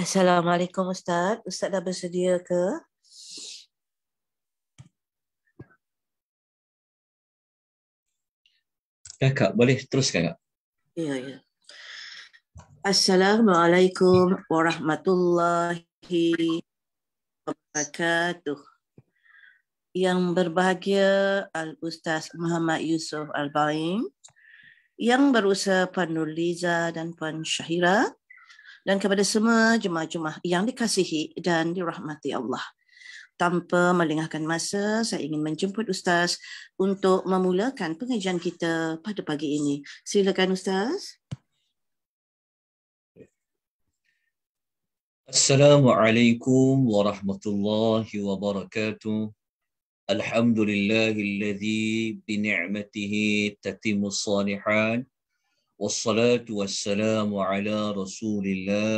Assalamualaikum Ustaz. Ustaz dah bersedia ke? Ya Kak, boleh teruskan Kak. Ya, ya. Assalamualaikum warahmatullahi wabarakatuh. Yang berbahagia Al-Ustaz Muhammad Yusof Al-Baim, yang berusaha Puan Liza dan Puan Syahira, dan kepada semua jemaah-jemaah yang dikasihi dan dirahmati Allah. Tanpa melengahkan masa, saya ingin menjemput Ustaz untuk memulakan pengajian kita pada pagi ini. Silakan Ustaz. Assalamualaikum warahmatullahi wabarakatuh. Alhamdulillahillazi bi ni'matihi tatimu salihan والصلاة والسلام على رسول الله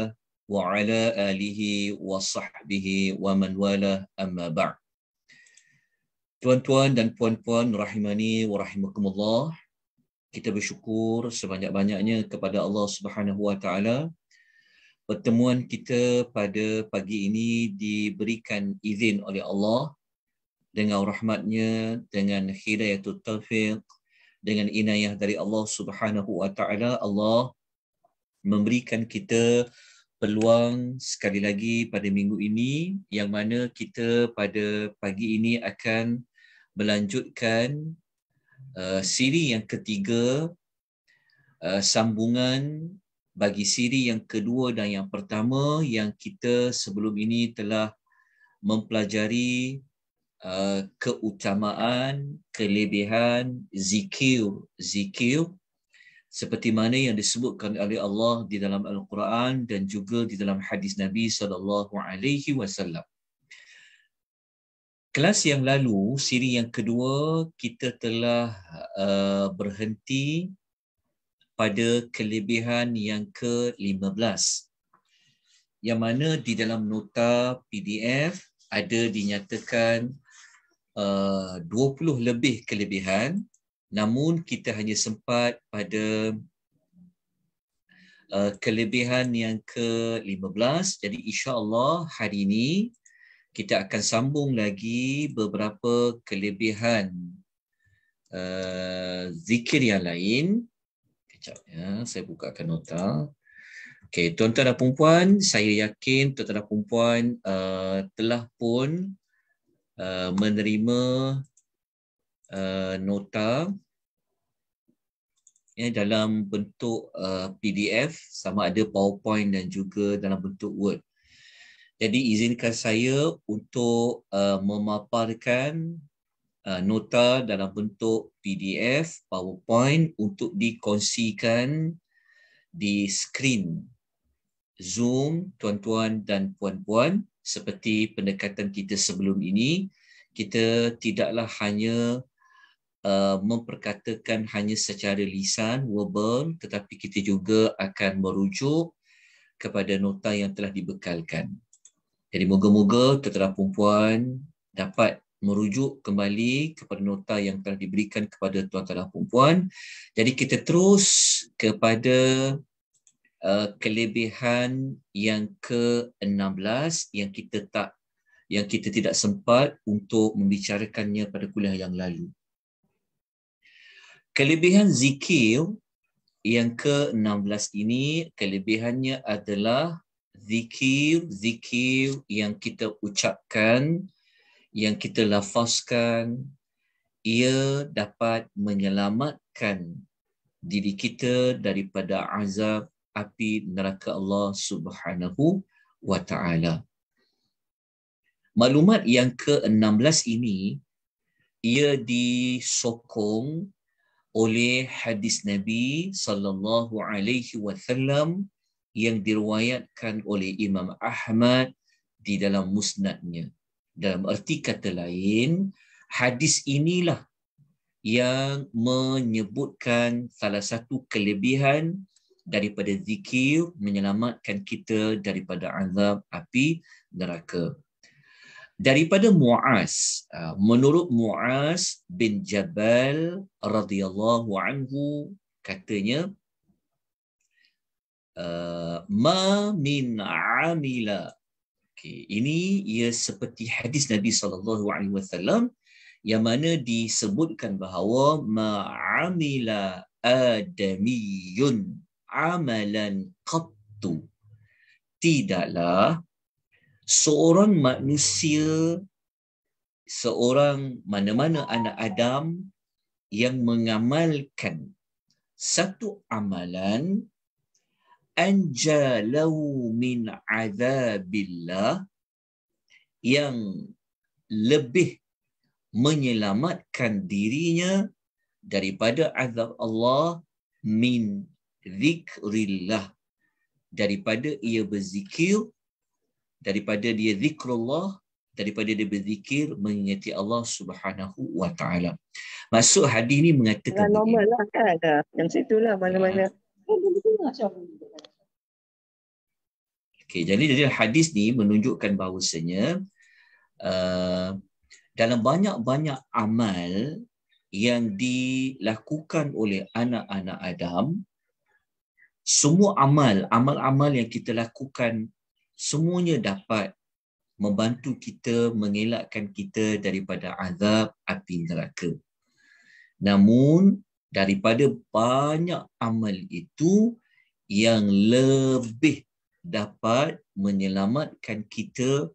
وعلى آله وصحبه ومن والاه أما بعد Tuan-tuan dan puan-puan rahimani wa rahimakumullah kita bersyukur sebanyak-banyaknya kepada Allah Subhanahu wa taala pertemuan kita pada pagi ini diberikan izin oleh Allah dengan rahmatnya dengan hidayah taufiq dengan inayah dari Allah Subhanahu Wa Taala Allah memberikan kita peluang sekali lagi pada minggu ini yang mana kita pada pagi ini akan melanjutkan uh, siri yang ketiga uh, sambungan bagi siri yang kedua dan yang pertama yang kita sebelum ini telah mempelajari uh, keutamaan, kelebihan zikir, zikir seperti mana yang disebutkan oleh Allah di dalam Al-Quran dan juga di dalam hadis Nabi sallallahu alaihi wasallam. Kelas yang lalu, siri yang kedua, kita telah uh, berhenti pada kelebihan yang ke-15. Yang mana di dalam nota PDF ada dinyatakan Eh, uh, 20 lebih kelebihan namun kita hanya sempat pada uh, kelebihan yang ke-15 jadi insya-Allah hari ini kita akan sambung lagi beberapa kelebihan uh, zikir yang lain kejap ya saya bukakan nota Okay, tuan-tuan dan perempuan, saya yakin tuan-tuan dan perempuan uh, telah pun Uh, menerima uh, nota ya, dalam bentuk uh, PDF sama ada PowerPoint dan juga dalam bentuk Word. Jadi izinkan saya untuk uh, memaparkan uh, nota dalam bentuk PDF PowerPoint untuk dikongsikan di skrin Zoom tuan-tuan dan puan-puan seperti pendekatan kita sebelum ini kita tidaklah hanya uh, memperkatakan hanya secara lisan verbal tetapi kita juga akan merujuk kepada nota yang telah dibekalkan jadi moga-moga tetera perempuan dapat merujuk kembali kepada nota yang telah diberikan kepada tuan-tuan dan Jadi kita terus kepada Eh, kelebihan yang ke-16 yang kita tak yang kita tidak sempat untuk membicarakannya pada kuliah yang lalu. Kelebihan zikir yang ke-16 ini kelebihannya adalah zikir zikir yang kita ucapkan yang kita lafazkan ia dapat menyelamatkan diri kita daripada azab api neraka Allah Subhanahu wa taala. Maklumat yang ke-16 ini ia disokong oleh hadis Nabi sallallahu alaihi wasallam yang diriwayatkan oleh Imam Ahmad di dalam musnadnya. Dalam erti kata lain, hadis inilah yang menyebutkan salah satu kelebihan daripada zikir menyelamatkan kita daripada azab api neraka. Daripada Muaz, uh, menurut Muaz bin Jabal radhiyallahu anhu katanya uh, ma min amila. Okay. ini ia seperti hadis Nabi sallallahu alaihi wasallam yang mana disebutkan bahawa ma amila adamiyun amalan qattu tidaklah seorang manusia seorang mana-mana anak adam yang mengamalkan satu amalan anjalau min azabillah yang lebih menyelamatkan dirinya daripada azab Allah min zikrillah daripada ia berzikir daripada dia zikrullah daripada dia berzikir mengingati Allah Subhanahu wa taala. Masuk hadis ni mengatakan nah, normal lah kan. Yang situlah mana-mana. Okey, jadi jadi hadis ni menunjukkan bahawasanya uh, dalam banyak-banyak amal yang dilakukan oleh anak-anak Adam semua amal, amal-amal yang kita lakukan semuanya dapat membantu kita mengelakkan kita daripada azab api neraka. Namun daripada banyak amal itu yang lebih dapat menyelamatkan kita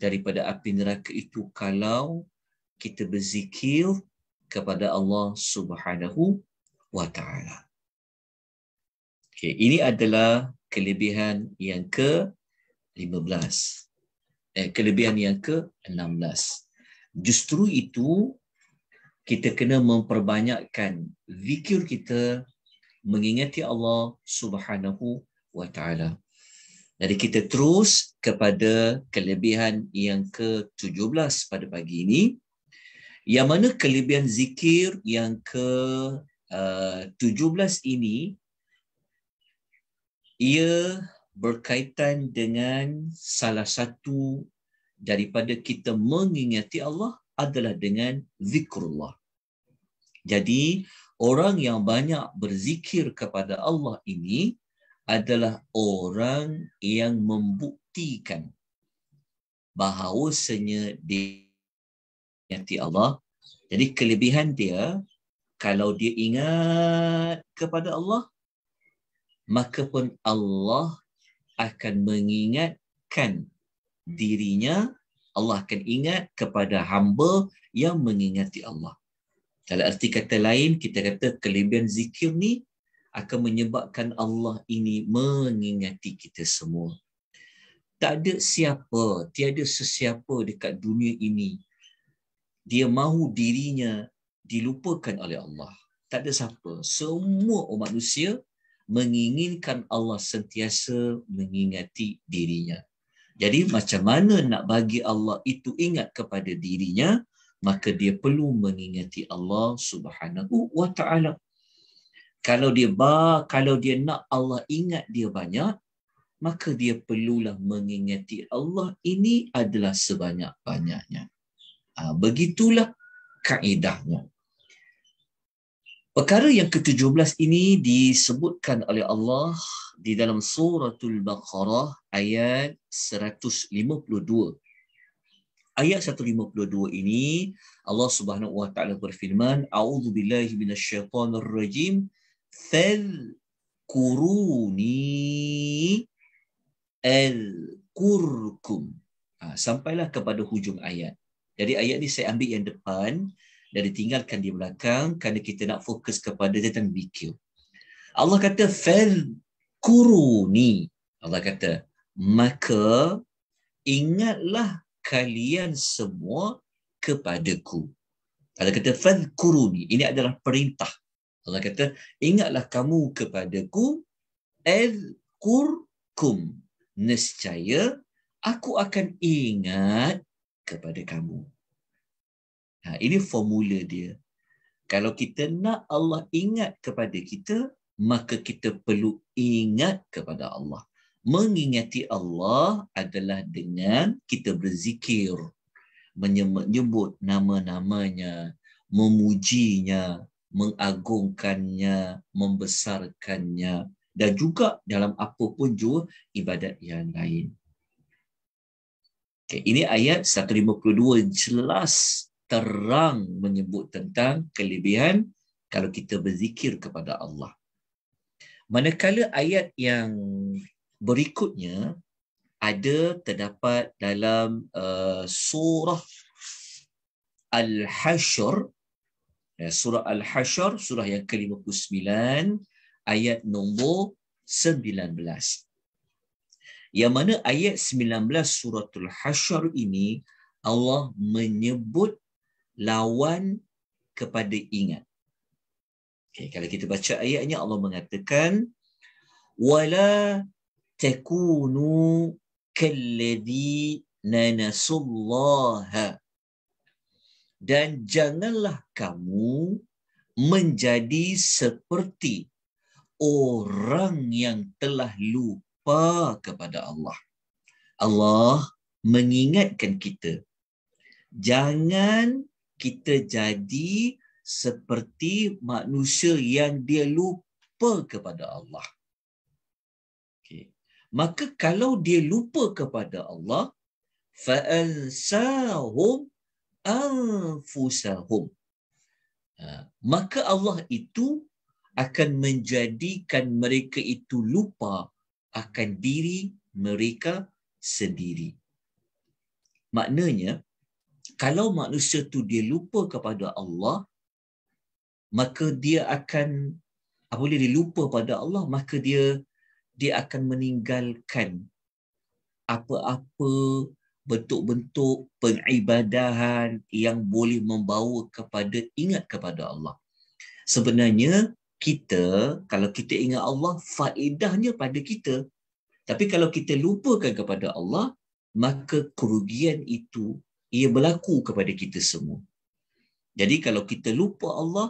daripada api neraka itu kalau kita berzikir kepada Allah Subhanahu wa taala. Okay, ini adalah kelebihan yang ke 15. Eh, kelebihan yang ke 16. Justru itu kita kena memperbanyakkan zikir kita mengingati Allah Subhanahu wa Jadi kita terus kepada kelebihan yang ke-17 pada pagi ini. Yang mana kelebihan zikir yang ke-17 eh, ini ia berkaitan dengan salah satu daripada kita mengingati Allah adalah dengan zikrullah. Jadi orang yang banyak berzikir kepada Allah ini adalah orang yang membuktikan bahawasanya dia mengingati Allah. Jadi kelebihan dia kalau dia ingat kepada Allah maka pun Allah akan mengingatkan dirinya, Allah akan ingat kepada hamba yang mengingati Allah. Dalam arti kata lain, kita kata kelebihan zikir ni akan menyebabkan Allah ini mengingati kita semua. Tak ada siapa, tiada sesiapa dekat dunia ini dia mahu dirinya dilupakan oleh Allah. Tak ada siapa. Semua umat manusia menginginkan Allah sentiasa mengingati dirinya. Jadi macam mana nak bagi Allah itu ingat kepada dirinya, maka dia perlu mengingati Allah Subhanahu wa taala. Kalau dia ba, kalau dia nak Allah ingat dia banyak, maka dia perlulah mengingati Allah ini adalah sebanyak-banyaknya. Ha, begitulah kaedahnya. Perkara yang ke-17 ini disebutkan oleh Allah di dalam suratul Baqarah ayat 152. Ayat 152 ini Allah Subhanahu wa taala berfirman, "A'udzu billahi minasyaitonir rajim. Fadhkuruni al-kurkum." Ha, sampailah kepada hujung ayat. Jadi ayat ini saya ambil yang depan dan ditinggalkan di belakang kerana kita nak fokus kepada tentang bikil. Allah kata fal kuruni. Allah kata maka ingatlah kalian semua kepadaku. Allah kata fal kuruni. Ini adalah perintah. Allah kata ingatlah kamu kepadaku al kurkum. Nescaya aku akan ingat kepada kamu. Ha, ini formula dia. Kalau kita nak Allah ingat kepada kita, maka kita perlu ingat kepada Allah. Mengingati Allah adalah dengan kita berzikir, menyebut nama-namanya, memujinya, mengagungkannya, membesarkannya dan juga dalam apa pun juga ibadat yang lain. Okay, ini ayat 152 jelas terang menyebut tentang kelebihan kalau kita berzikir kepada Allah. Manakala ayat yang berikutnya ada terdapat dalam uh, surah Al-Hashr ya, surah Al-Hashr surah yang ke-59 ayat nombor 19. Yang mana ayat 19 surah Al-Hashr ini Allah menyebut lawan kepada ingat. Okay, kalau kita baca ayatnya Allah mengatakan wala takunu kallazi nanasullaha dan janganlah kamu menjadi seperti orang yang telah lupa kepada Allah. Allah mengingatkan kita jangan kita jadi seperti manusia yang dia lupa kepada Allah. Okay. Maka kalau dia lupa kepada Allah, فَأَنْسَاهُمْ أَنْفُسَهُمْ ha, Maka Allah itu akan menjadikan mereka itu lupa akan diri mereka sendiri. Maknanya, kalau manusia tu dia lupa kepada Allah maka dia akan boleh dia lupa pada Allah maka dia dia akan meninggalkan apa-apa bentuk-bentuk pengibadahan yang boleh membawa kepada ingat kepada Allah. Sebenarnya kita kalau kita ingat Allah faedahnya pada kita. Tapi kalau kita lupakan kepada Allah maka kerugian itu ia berlaku kepada kita semua. Jadi kalau kita lupa Allah,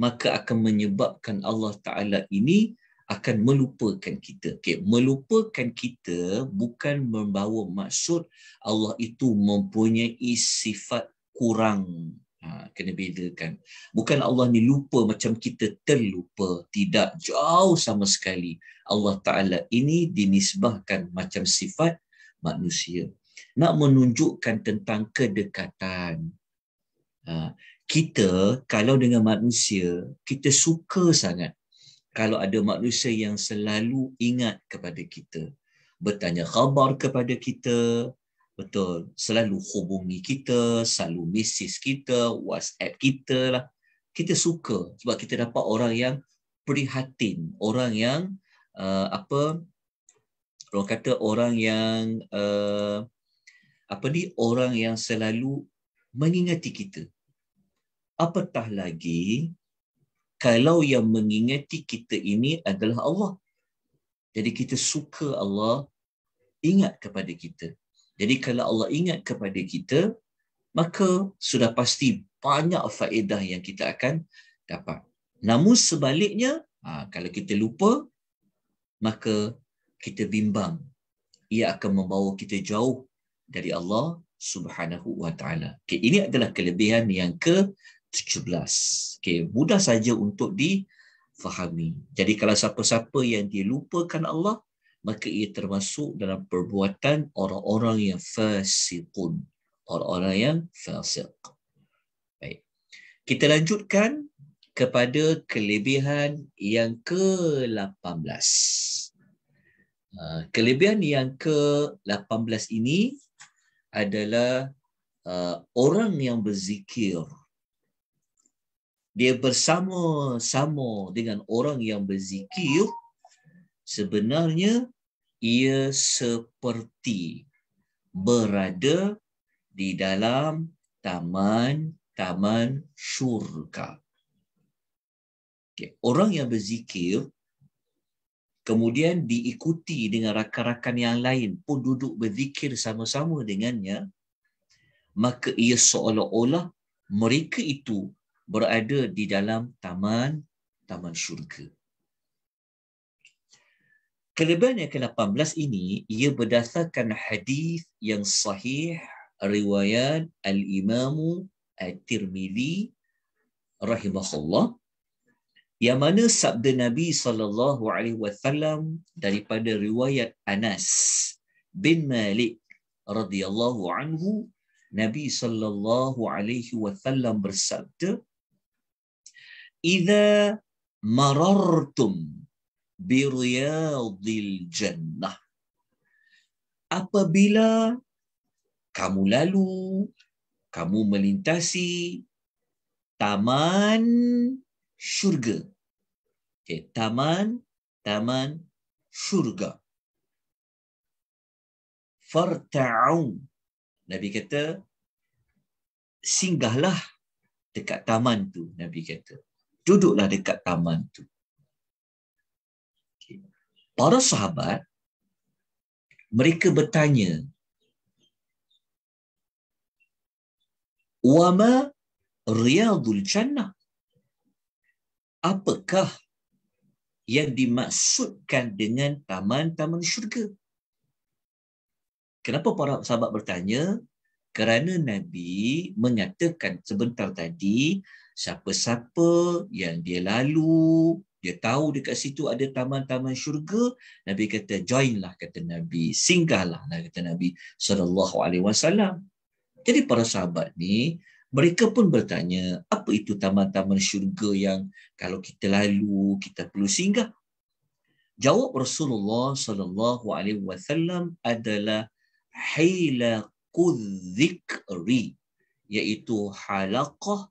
maka akan menyebabkan Allah Ta'ala ini akan melupakan kita. Okay. Melupakan kita bukan membawa maksud Allah itu mempunyai sifat kurang. Ha, kena bedakan. Bukan Allah ni lupa macam kita terlupa. Tidak jauh sama sekali. Allah Ta'ala ini dinisbahkan macam sifat manusia nak menunjukkan tentang kedekatan. Ha, kita kalau dengan manusia, kita suka sangat kalau ada manusia yang selalu ingat kepada kita, bertanya khabar kepada kita, betul, selalu hubungi kita, selalu mesej kita, WhatsApp kita lah. Kita suka sebab kita dapat orang yang prihatin, orang yang uh, apa orang kata orang yang uh, apa ni orang yang selalu mengingati kita. Apatah lagi kalau yang mengingati kita ini adalah Allah. Jadi kita suka Allah ingat kepada kita. Jadi kalau Allah ingat kepada kita, maka sudah pasti banyak faedah yang kita akan dapat. Namun sebaliknya, ha, kalau kita lupa, maka kita bimbang. Ia akan membawa kita jauh dari Allah Subhanahu Wa Taala. Okay, ini adalah kelebihan yang ke-17. Okay, mudah saja untuk difahami. Jadi kalau siapa-siapa yang dilupakan Allah, maka ia termasuk dalam perbuatan orang-orang yang fasiqun. Orang-orang yang fasiq. Baik. Kita lanjutkan kepada kelebihan yang ke-18. Ah, kelebihan yang ke-18 ini adalah uh, orang yang berzikir dia bersama-sama dengan orang yang berzikir sebenarnya ia seperti berada di dalam taman-taman syurga. Okay. Orang yang berzikir kemudian diikuti dengan rakan-rakan yang lain pun duduk berzikir sama-sama dengannya maka ia seolah-olah mereka itu berada di dalam taman taman syurga kelebihan yang ke-18 ini ia berdasarkan hadis yang sahih riwayat al-imam at-tirmizi rahimahullah yang mana sabda Nabi sallallahu alaihi wasallam daripada riwayat Anas bin Malik radhiyallahu anhu Nabi sallallahu alaihi wasallam bersabda "Idza marartum bi riyadil jannah" Apabila kamu lalu kamu melintasi taman syurga. Okay, taman, taman syurga. Farta'u. Nabi kata, singgahlah dekat taman tu, Nabi kata. Duduklah dekat taman tu. Okay. Para sahabat, mereka bertanya, Wama Riyadul Jannah apakah yang dimaksudkan dengan taman-taman syurga? Kenapa para sahabat bertanya? Kerana Nabi mengatakan sebentar tadi, siapa-siapa yang dia lalu, dia tahu dekat situ ada taman-taman syurga, Nabi kata joinlah kata Nabi, singgahlah kata Nabi sallallahu Jadi para sahabat ni mereka pun bertanya apa itu taman-taman syurga yang kalau kita lalu kita perlu singgah jawab Rasulullah sallallahu alaihi wasallam adalah hila kudzikri iaitu halaqah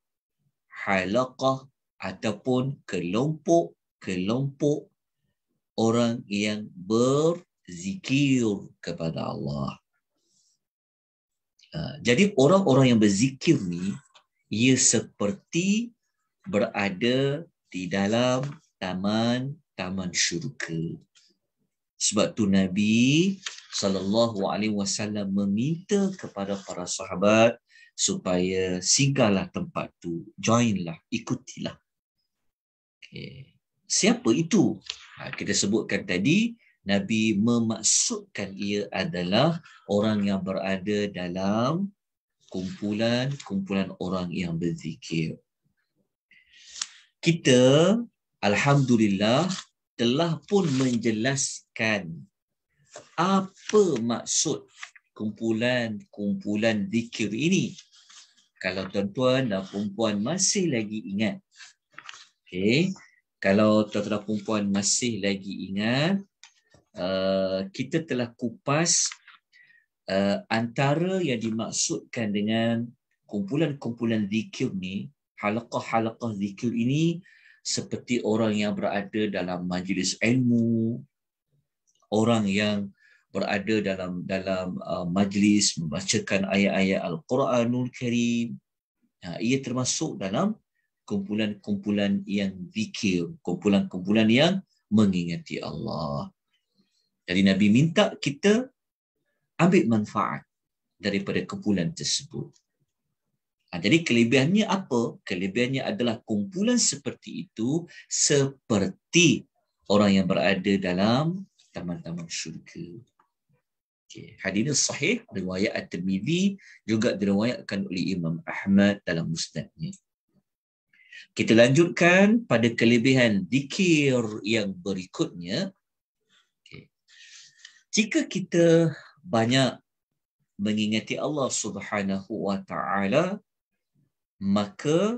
halaqah ataupun kelompok kelompok orang yang berzikir kepada Allah Ah, jadi orang-orang yang berzikir ni ia seperti berada di dalam taman taman syurga. Sebab tu Nabi saw, meminta kepada para sahabat supaya singgahlah tempat tu, joinlah, ikutilah. Okay. Siapa itu? Ha, kita sebutkan tadi Nabi memaksudkan ia adalah orang yang berada dalam kumpulan-kumpulan orang yang berzikir. Kita alhamdulillah telah pun menjelaskan apa maksud kumpulan-kumpulan zikir ini. Kalau tuan-tuan dan perempuan masih lagi ingat. okay? Kalau tuan-tuan dan perempuan masih lagi ingat, Eh, kita telah kupas uh, antara yang dimaksudkan dengan kumpulan-kumpulan zikir ni, halaqah-halaqah zikir ini seperti orang yang berada dalam majlis ilmu, orang yang berada dalam dalam uh, majlis membacakan ayat-ayat Al-Quranul Karim. Ha, ia termasuk dalam kumpulan-kumpulan yang zikir, kumpulan-kumpulan yang mengingati Allah. Jadi Nabi minta kita ambil manfaat daripada kumpulan tersebut. Ha, jadi kelebihannya apa? Kelebihannya adalah kumpulan seperti itu seperti orang yang berada dalam taman-taman syurga. Okay. Hadirnya sahih, riwayat At-Tirmidhi juga diriwayatkan oleh Imam Ahmad dalam mustadnya. Kita lanjutkan pada kelebihan dikir yang berikutnya jika kita banyak mengingati Allah Subhanahu wa taala maka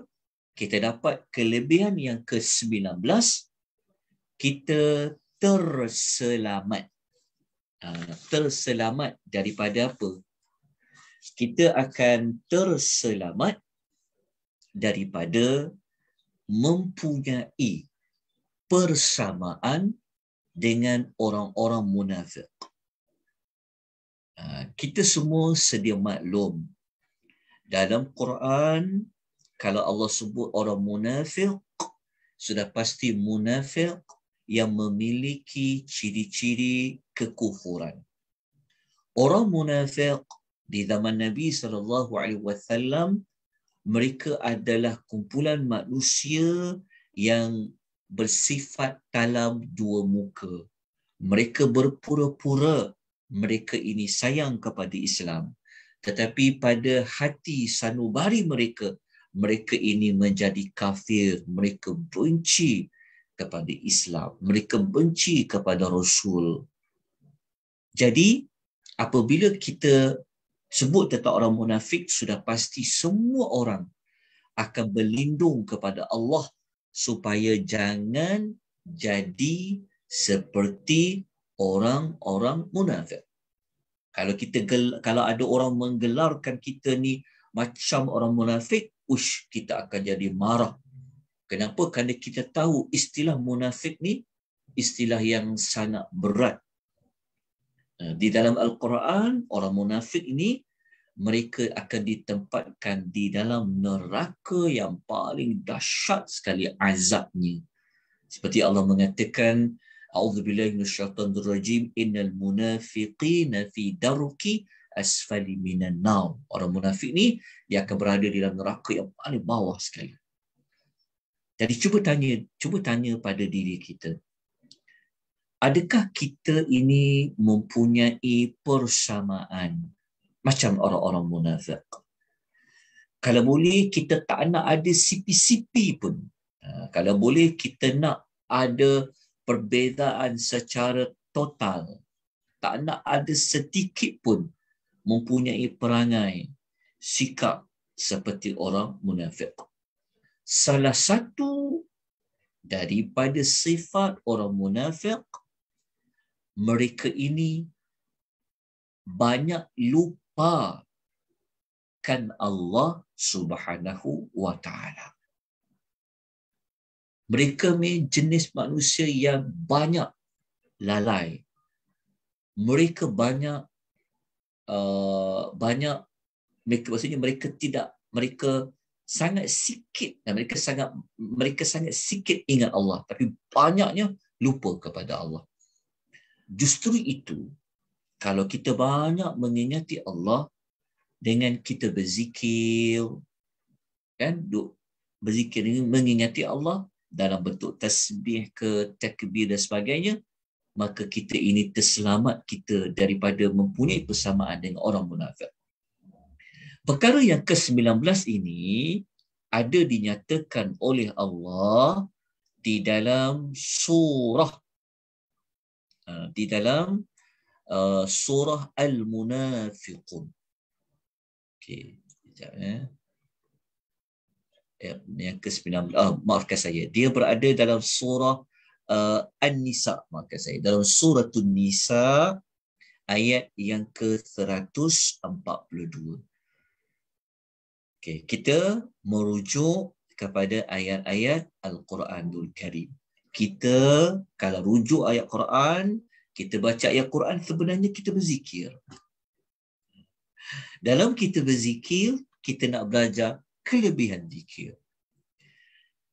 kita dapat kelebihan yang ke-19 kita terselamat ah, terselamat daripada apa kita akan terselamat daripada mempunyai persamaan dengan orang-orang munafik. Ah, kita semua sedia maklum dalam Quran kalau Allah sebut orang munafik sudah pasti munafik yang memiliki ciri-ciri kekufuran. Orang munafik di zaman Nabi sallallahu alaihi wasallam mereka adalah kumpulan manusia yang bersifat dalam dua muka. Mereka berpura-pura mereka ini sayang kepada Islam. Tetapi pada hati sanubari mereka, mereka ini menjadi kafir. Mereka benci kepada Islam. Mereka benci kepada Rasul. Jadi, apabila kita sebut tentang orang munafik, sudah pasti semua orang akan berlindung kepada Allah supaya jangan jadi seperti orang-orang munafik. Kalau kita kalau ada orang menggelarkan kita ni macam orang munafik, ush kita akan jadi marah. Kenapa? Karena kita tahu istilah munafik ni istilah yang sangat berat. Di dalam Al-Quran, orang munafik ini mereka akan ditempatkan di dalam neraka yang paling dahsyat sekali azabnya. Seperti Allah mengatakan, A'udzubillahi minasyaitanir rajim, innal munafiqina fi darki asfali minan nar. Orang munafik ni dia akan berada di dalam neraka yang paling bawah sekali. Jadi cuba tanya, cuba tanya pada diri kita. Adakah kita ini mempunyai persamaan macam orang-orang munafik. Kalau boleh kita tak nak ada sipi-sipi pun. Ha, kalau boleh kita nak ada perbezaan secara total. Tak nak ada sedikit pun mempunyai perangai sikap seperti orang munafik. Salah satu daripada sifat orang munafik mereka ini banyak lupa apa kan Allah Subhanahu wa taala. Mereka ni jenis manusia yang banyak lalai. Mereka banyak uh, banyak mereka maksudnya mereka tidak mereka sangat sikit dan mereka sangat mereka sangat sikit ingat Allah tapi banyaknya lupa kepada Allah. Justru itu kalau kita banyak mengingati Allah dengan kita berzikir kan duk berzikir mengingati Allah dalam bentuk tasbih ke takbir dan sebagainya maka kita ini terselamat kita daripada mempunyai persamaan dengan orang munafik. Perkara yang ke-19 ini ada dinyatakan oleh Allah di dalam surah ha, di dalam Uh, surah Al-Munafiqun. Okey, sekejap eh. ya. Eh. Yang ke-19, oh, ah, maafkan saya. Dia berada dalam surah uh, An-Nisa, maafkan saya. Dalam surah An-Nisa, ayat yang ke-142. Okey, kita merujuk kepada ayat-ayat Al-Quranul Karim. Kita kalau rujuk ayat Quran, kita baca ayat Quran sebenarnya kita berzikir. Dalam kita berzikir, kita nak belajar kelebihan zikir.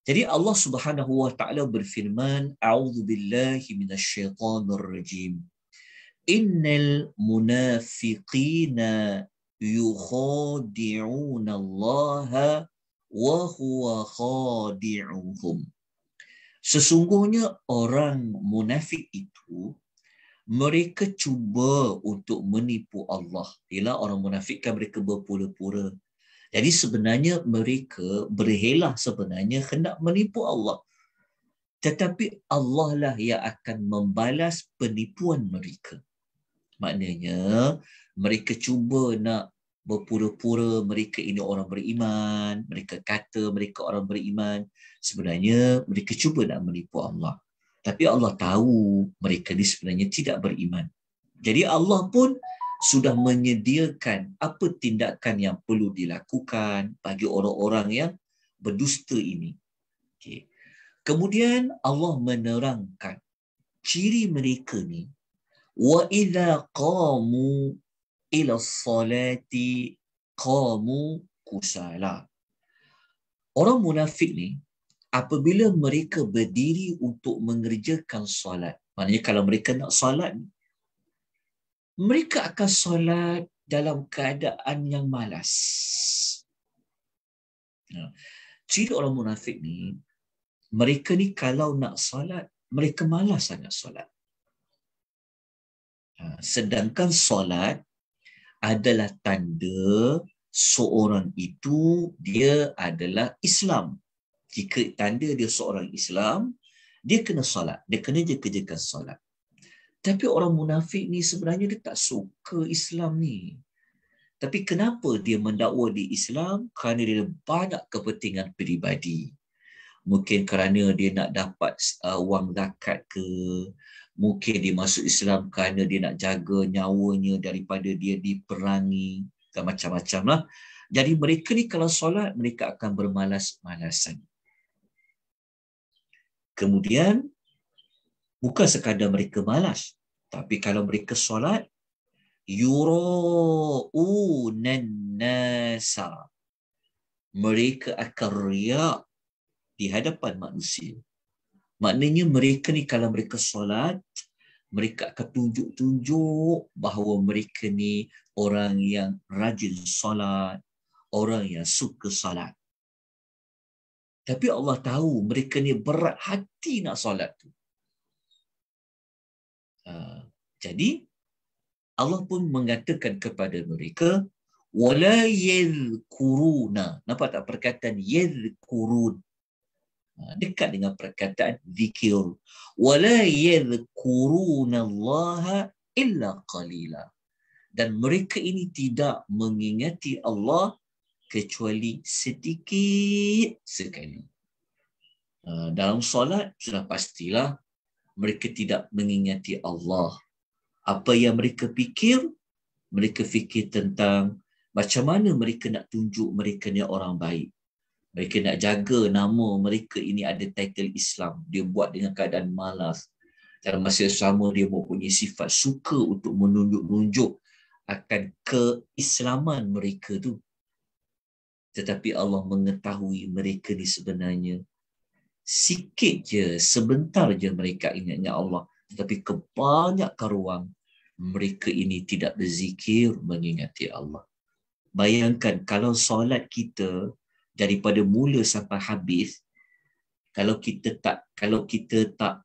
Jadi Allah Subhanahu wa taala berfirman, "A'udzu billahi minasyaitonir rajim. Innal munafiqina yukhadi'una Allah wa huwa khadi'uhum." Sesungguhnya orang munafik itu mereka cuba untuk menipu Allah. Bila orang munafikkan mereka berpura-pura. Jadi sebenarnya mereka berhelah sebenarnya hendak menipu Allah. Tetapi Allah lah yang akan membalas penipuan mereka. Maknanya mereka cuba nak berpura-pura mereka ini orang beriman, mereka kata mereka orang beriman, sebenarnya mereka cuba nak menipu Allah. Tapi Allah tahu mereka ini sebenarnya tidak beriman. Jadi Allah pun sudah menyediakan apa tindakan yang perlu dilakukan bagi orang-orang yang berdusta ini. Okay. Kemudian Allah menerangkan ciri mereka ni wa idza qamu ila salati qamu kusala. Orang munafik ni apabila mereka berdiri untuk mengerjakan solat. Maknanya kalau mereka nak solat, mereka akan solat dalam keadaan yang malas. Ha. Ciri orang munafik ni, mereka ni kalau nak solat, mereka malas sangat solat. Ha. Sedangkan solat adalah tanda seorang itu dia adalah Islam jika tanda dia seorang Islam, dia kena solat, dia kena je kerjakan solat. Tapi orang munafik ni sebenarnya dia tak suka Islam ni. Tapi kenapa dia mendakwa di Islam? Kerana dia banyak kepentingan peribadi. Mungkin kerana dia nak dapat uh, wang zakat ke. Mungkin dia masuk Islam kerana dia nak jaga nyawanya daripada dia diperangi macam-macam lah. Jadi mereka ni kalau solat, mereka akan bermalas-malasan. Kemudian, bukan sekadar mereka malas. Tapi kalau mereka solat, yuro'unan Mereka akan riak di hadapan manusia. Maknanya mereka ni kalau mereka solat, mereka akan tunjuk-tunjuk bahawa mereka ni orang yang rajin solat, orang yang suka solat. Tapi Allah tahu mereka ni berat hati nak solat tu. Uh, jadi Allah pun mengatakan kepada mereka wala yadhkuruna. Nampak tak perkataan yadhkurun? Ha, dekat dengan perkataan zikir wala yadhkuruna Allah illa qalila dan mereka ini tidak mengingati Allah kecuali sedikit sekali. Ah, dalam solat, sudah pastilah mereka tidak mengingati Allah. Apa yang mereka fikir, mereka fikir tentang macam mana mereka nak tunjuk mereka ni orang baik. Mereka nak jaga nama mereka ini ada title Islam. Dia buat dengan keadaan malas. Dalam masa yang sama, dia mempunyai sifat suka untuk menunjuk-nunjuk akan keislaman mereka tu tetapi Allah mengetahui mereka ni sebenarnya sikit je sebentar je mereka ingatnya Allah tetapi kebanyakan ruang mereka ini tidak berzikir mengingati Allah. Bayangkan kalau solat kita daripada mula sampai habis kalau kita tak kalau kita tak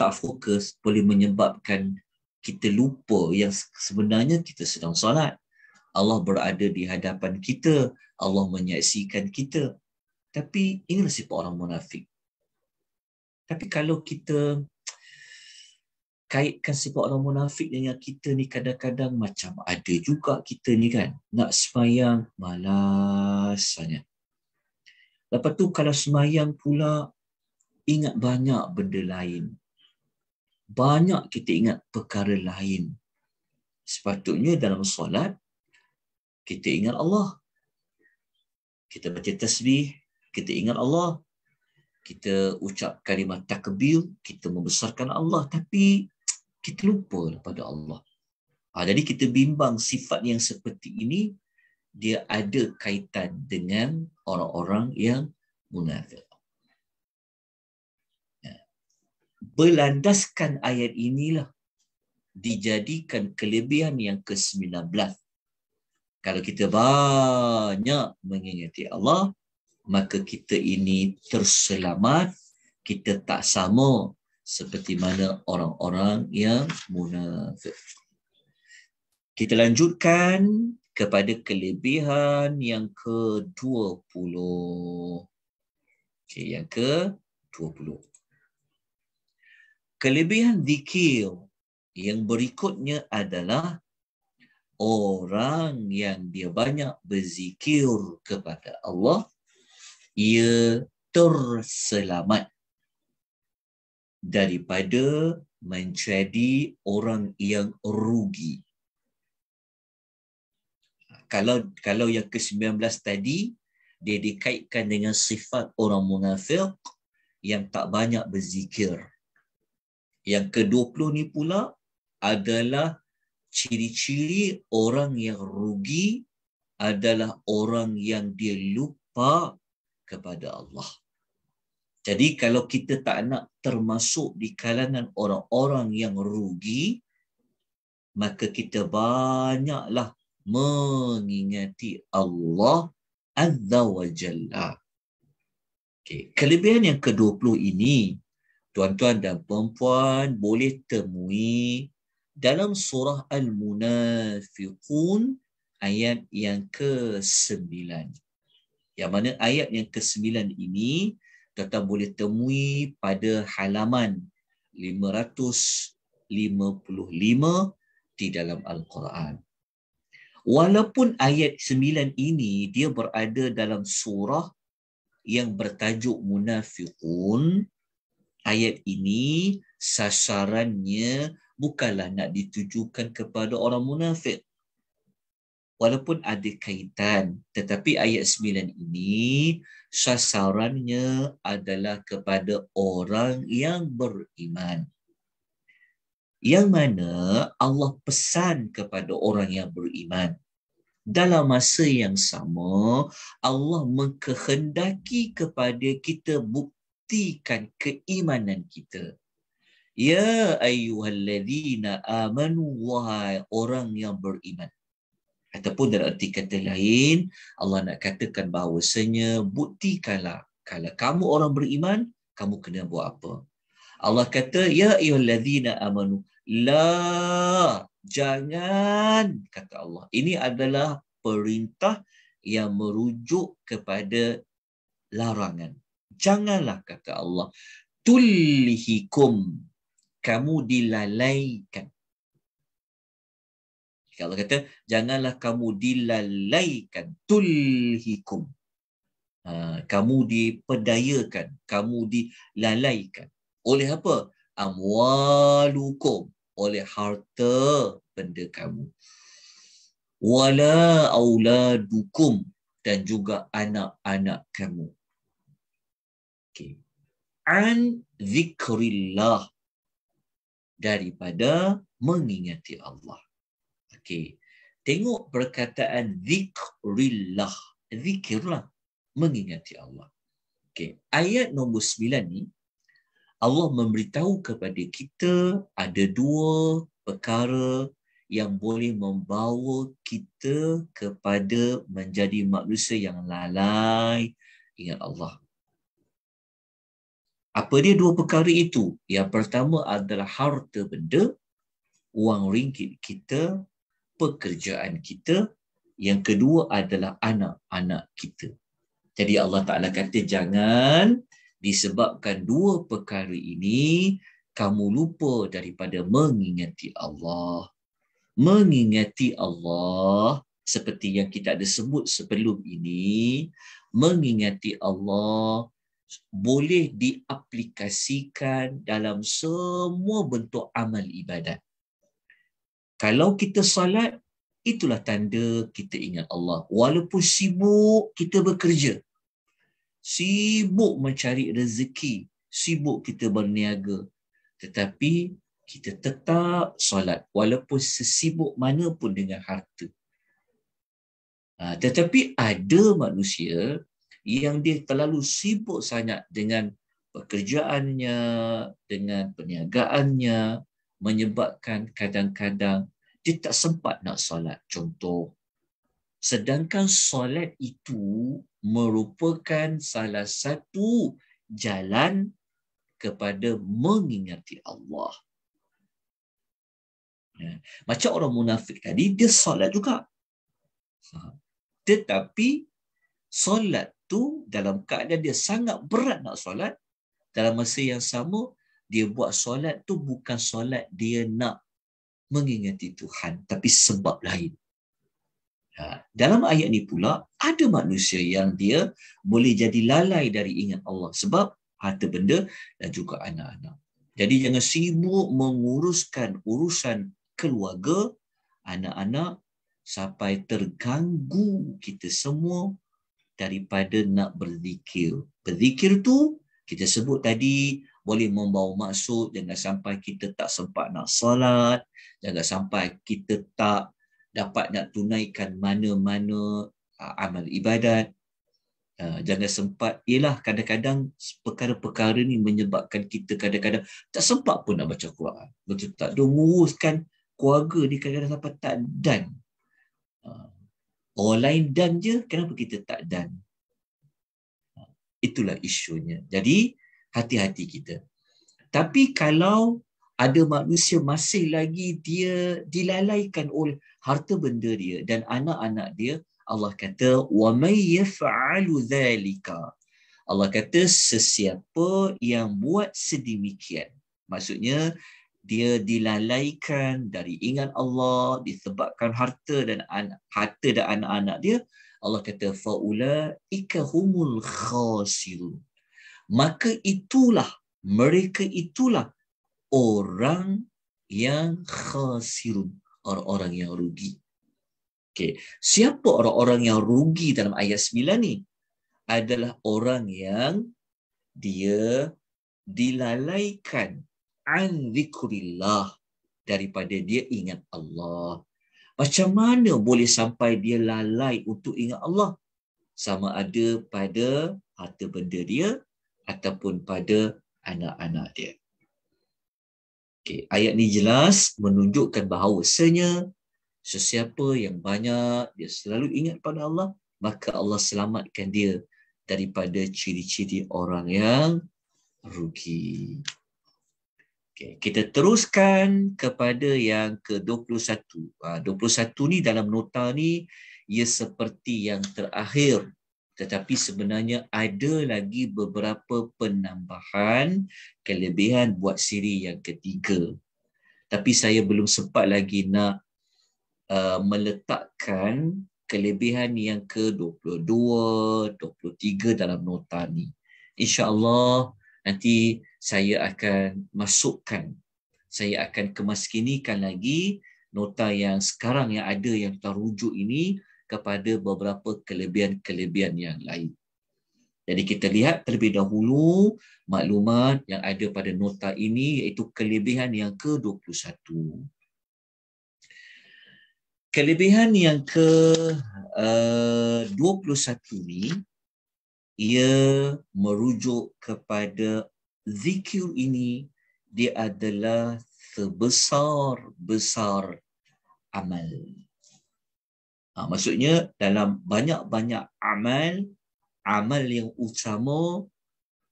tak fokus boleh menyebabkan kita lupa yang sebenarnya kita sedang solat. Allah berada di hadapan kita Allah menyaksikan kita. Tapi inilah sifat orang munafik. Tapi kalau kita kaitkan sifat orang munafik dengan kita ni kadang-kadang macam ada juga kita ni kan nak semayang malas sangat. Lepas tu kalau semayang pula ingat banyak benda lain. Banyak kita ingat perkara lain. Sepatutnya dalam solat kita ingat Allah kita baca tasbih, kita ingat Allah, kita ucap kalimat takbir, kita membesarkan Allah tapi kita lupa pada Allah. Ha, jadi kita bimbang sifat yang seperti ini dia ada kaitan dengan orang-orang yang munafik. Ya. Berlandaskan ayat inilah dijadikan kelebihan yang ke-19 kalau kita banyak mengingati Allah, maka kita ini terselamat, kita tak sama seperti mana orang-orang yang munafik. Kita lanjutkan kepada kelebihan yang ke-20. Okey, yang ke-20. Kelebihan zikir yang berikutnya adalah orang yang dia banyak berzikir kepada Allah ia terselamat daripada menjadi orang yang rugi kalau kalau yang ke-19 tadi dia dikaitkan dengan sifat orang munafik yang tak banyak berzikir yang ke-20 ni pula adalah ciri-ciri orang yang rugi adalah orang yang dia lupa kepada Allah. Jadi kalau kita tak nak termasuk di kalangan orang-orang yang rugi, maka kita banyaklah mengingati Allah Azza wa Jalla. Okay. Kelebihan yang ke-20 ini, tuan-tuan dan perempuan boleh temui dalam surah Al-Munafiqun ayat yang ke-9. Yang mana ayat yang ke-9 ini kita boleh temui pada halaman 555 di dalam Al-Quran. Walaupun ayat 9 ini dia berada dalam surah yang bertajuk Munafiqun, ayat ini sasarannya bukanlah nak ditujukan kepada orang munafik. Walaupun ada kaitan, tetapi ayat 9 ini sasarannya adalah kepada orang yang beriman. Yang mana Allah pesan kepada orang yang beriman. Dalam masa yang sama, Allah mengkehendaki kepada kita buktikan keimanan kita. Ya ayyuhalladzina amanu wahai orang yang beriman. Ataupun dalam erti kata lain, Allah nak katakan bahawasanya buktikanlah kalau kamu orang beriman, kamu kena buat apa? Allah kata, Ya ayyuhalladzina amanu, La, jangan, kata Allah. Ini adalah perintah yang merujuk kepada larangan. Janganlah, kata Allah. Tulihikum, kamu dilalaikan. Kalau kata janganlah kamu dilalaikan tulhikum. Uh, kamu diperdayakan, kamu dilalaikan. Oleh apa? Amwalukum oleh harta benda kamu. Wala dukum dan juga anak-anak kamu. Okay. An zikrillah daripada mengingati Allah. Okey. Tengok perkataan zikrillah. Zikirlah. Mengingati Allah. Okey. Ayat nombor sembilan ni, Allah memberitahu kepada kita ada dua perkara yang boleh membawa kita kepada menjadi manusia yang lalai ingat ya Allah. Apa dia dua perkara itu? Yang pertama adalah harta benda, wang ringgit kita, pekerjaan kita. Yang kedua adalah anak-anak kita. Jadi Allah Ta'ala kata jangan disebabkan dua perkara ini kamu lupa daripada mengingati Allah. Mengingati Allah seperti yang kita ada sebut sebelum ini. Mengingati Allah boleh diaplikasikan dalam semua bentuk amal ibadat. Kalau kita salat, itulah tanda kita ingat Allah. Walaupun sibuk kita bekerja, sibuk mencari rezeki, sibuk kita berniaga, tetapi kita tetap salat walaupun sesibuk mana pun dengan harta. Ha, tetapi ada manusia yang dia terlalu sibuk sangat dengan pekerjaannya, dengan perniagaannya, menyebabkan kadang-kadang dia tak sempat nak solat. Contoh, sedangkan solat itu merupakan salah satu jalan kepada mengingati Allah. Ya. Macam orang munafik tadi, dia solat juga. Ha. Tetapi solat itu dalam keadaan dia sangat berat nak solat dalam masa yang sama dia buat solat tu bukan solat dia nak mengingati Tuhan tapi sebab lain. Ha. dalam ayat ni pula ada manusia yang dia boleh jadi lalai dari ingat Allah sebab harta benda dan juga anak-anak. Jadi jangan sibuk menguruskan urusan keluarga, anak-anak sampai terganggu kita semua daripada nak berzikir. Berzikir tu kita sebut tadi boleh membawa maksud jangan sampai kita tak sempat nak solat, jangan sampai kita tak dapat nak tunaikan mana-mana uh, amal ibadat. Uh, jangan sempat ialah kadang-kadang perkara-perkara ni menyebabkan kita kadang-kadang tak sempat pun nak baca Quran. Betul tak? Dia menguruskan keluarga ni kadang-kadang sampai tak dan. Uh, Orang lain dan je, kenapa kita tak dan? Itulah isunya. Jadi, hati-hati kita. Tapi kalau ada manusia masih lagi dia dilalaikan oleh harta benda dia dan anak-anak dia, Allah kata, وَمَيْ يَفْعَلُ ذَلِكَ Allah kata, sesiapa yang buat sedemikian. Maksudnya, dia dilalaikan dari ingat Allah disebabkan harta dan anak harta dan anak-anak dia Allah kata faula ikahumul khasirun maka itulah mereka itulah orang yang khasirun orang-orang yang rugi okey siapa orang-orang yang rugi dalam ayat 9 ni adalah orang yang dia dilalaikan an zikrillah daripada dia ingat Allah. Macam mana boleh sampai dia lalai untuk ingat Allah? Sama ada pada harta benda dia ataupun pada anak-anak dia. Okay. Ayat ni jelas menunjukkan bahawa bahawasanya sesiapa yang banyak dia selalu ingat pada Allah maka Allah selamatkan dia daripada ciri-ciri orang yang rugi. Okay, kita teruskan kepada yang ke-21. Uh, 21 ni dalam nota ni ia seperti yang terakhir tetapi sebenarnya ada lagi beberapa penambahan kelebihan buat siri yang ketiga. Tapi saya belum sempat lagi nak uh, meletakkan kelebihan yang ke-22, 23 dalam nota ni. Insya-Allah nanti saya akan masukkan saya akan kemaskinikan lagi nota yang sekarang yang ada yang kita rujuk ini kepada beberapa kelebihan-kelebihan yang lain. Jadi kita lihat terlebih dahulu maklumat yang ada pada nota ini iaitu kelebihan yang ke-21. Kelebihan yang ke-21 ini eh, ia merujuk kepada zikir ini dia adalah sebesar-besar amal. Ha, maksudnya dalam banyak-banyak amal, amal yang utama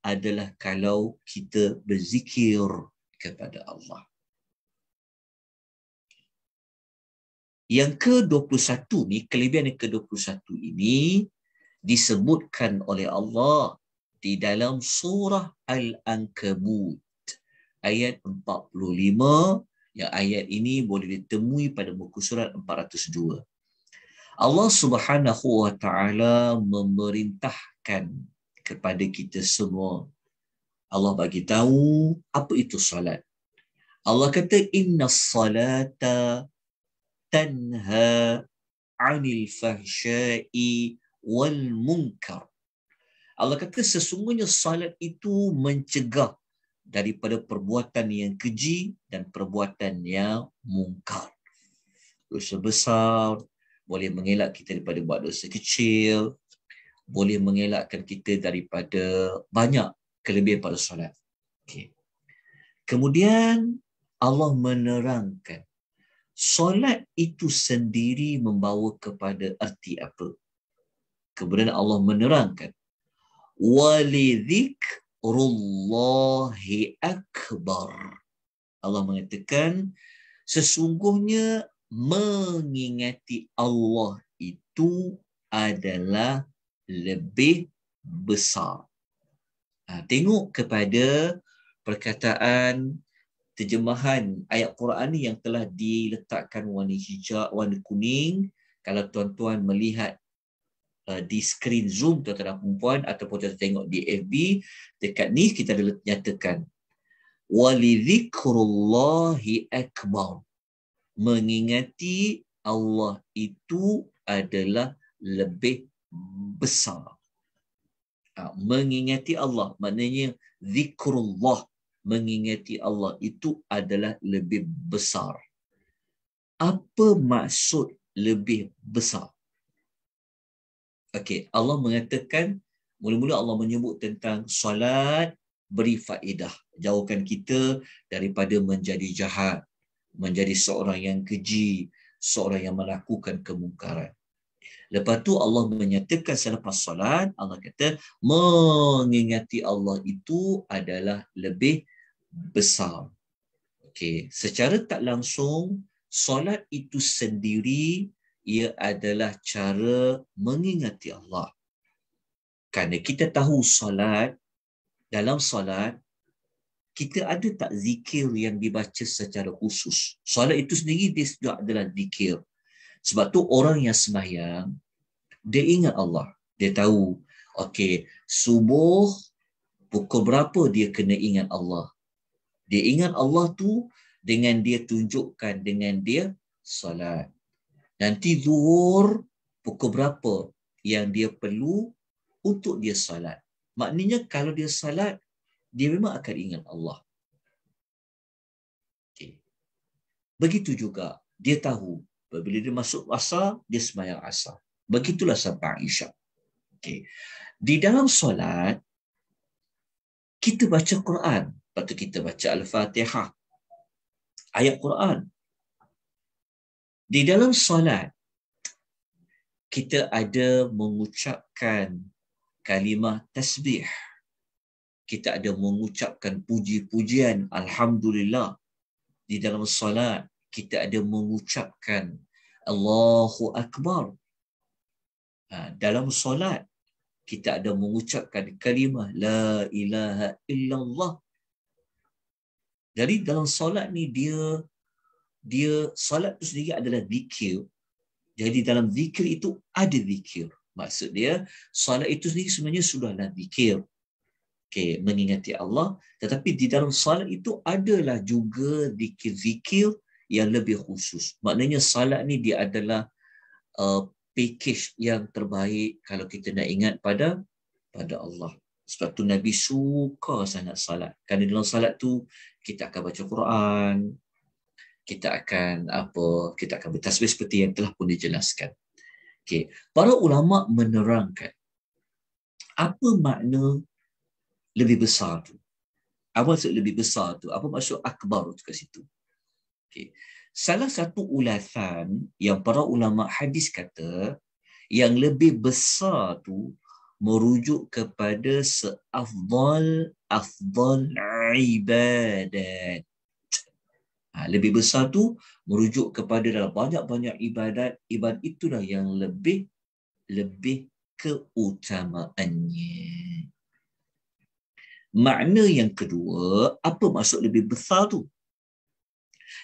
adalah kalau kita berzikir kepada Allah. Yang ke-21 ni, kelebihan yang ke-21 ini disebutkan oleh Allah di dalam surah Al-Ankabut ayat 45 yang ayat ini boleh ditemui pada buku surat 402. Allah Subhanahu wa taala memerintahkan kepada kita semua Allah bagi tahu apa itu solat. Allah kata inna salata tanha anil fahsyai wal munkar. Allah kata sesungguhnya salat itu mencegah daripada perbuatan yang keji dan perbuatan yang mungkar. Dosa besar boleh mengelak kita daripada buat dosa kecil, boleh mengelakkan kita daripada banyak kelebihan pada solat. Okay. Kemudian Allah menerangkan solat itu sendiri membawa kepada erti apa? Kemudian Allah menerangkan walidzikrullahi akbar. Allah mengatakan sesungguhnya mengingati Allah itu adalah lebih besar. Ha, tengok kepada perkataan terjemahan ayat Quran ini yang telah diletakkan warna hijau, warna kuning. Kalau tuan-tuan melihat Uh, di screen Zoom tuan-tuan dan puan-puan ataupun tuan-tuan tengok di FB dekat ni kita ada nyatakan walidhikrullahi akbar mengingati Allah itu adalah lebih besar ha, mengingati Allah maknanya zikrullah mengingati Allah itu adalah lebih besar apa maksud lebih besar Okey, Allah mengatakan mula-mula Allah menyebut tentang solat beri faedah, jauhkan kita daripada menjadi jahat, menjadi seorang yang keji, seorang yang melakukan kemungkaran. Lepas tu Allah menyatakan selepas solat, Allah kata mengingati Allah itu adalah lebih besar. Okey, secara tak langsung solat itu sendiri ia adalah cara mengingati Allah. Kerana kita tahu solat, dalam solat, kita ada tak zikir yang dibaca secara khusus. Solat itu sendiri dia sudah adalah zikir. Sebab tu orang yang semayang, dia ingat Allah. Dia tahu, okey, subuh pukul berapa dia kena ingat Allah. Dia ingat Allah tu dengan dia tunjukkan dengan dia solat. Nanti zuhur pukul berapa yang dia perlu untuk dia salat. Maknanya kalau dia salat, dia memang akan ingat Allah. Okay. Begitu juga, dia tahu. Bila dia masuk asal, dia semayang asal. Begitulah sampai isyak. Okay. Di dalam solat, kita baca Quran. Lepas kita baca Al-Fatihah. Ayat Quran. Di dalam solat, kita ada mengucapkan kalimah tasbih. Kita ada mengucapkan puji-pujian Alhamdulillah. Di dalam solat, kita ada mengucapkan Allahu Akbar. Ha, dalam solat, kita ada mengucapkan kalimah La ilaha illallah. Jadi dalam solat ni dia dia solat itu sendiri adalah zikir. Jadi dalam zikir itu ada zikir. Maksud dia solat itu sendiri sebenarnya sudahlah zikir. Okay, mengingati Allah. Tetapi di dalam solat itu adalah juga zikir-zikir yang lebih khusus. Maknanya solat ni dia adalah uh, package yang terbaik kalau kita nak ingat pada pada Allah. Sebab tu Nabi suka sangat salat. Kerana dalam salat tu kita akan baca Quran, kita akan apa kita akan bertasbih seperti yang telah pun dijelaskan. Okey, para ulama menerangkan apa makna lebih besar tu. Apa maksud lebih besar tu? Apa maksud akbar tu kat situ? Okey. Salah satu ulasan yang para ulama hadis kata yang lebih besar tu merujuk kepada seafdal afdal ibadat. Ha, lebih besar tu merujuk kepada dalam banyak-banyak ibadat ibadat itulah yang lebih lebih keutamaannya makna yang kedua apa maksud lebih besar tu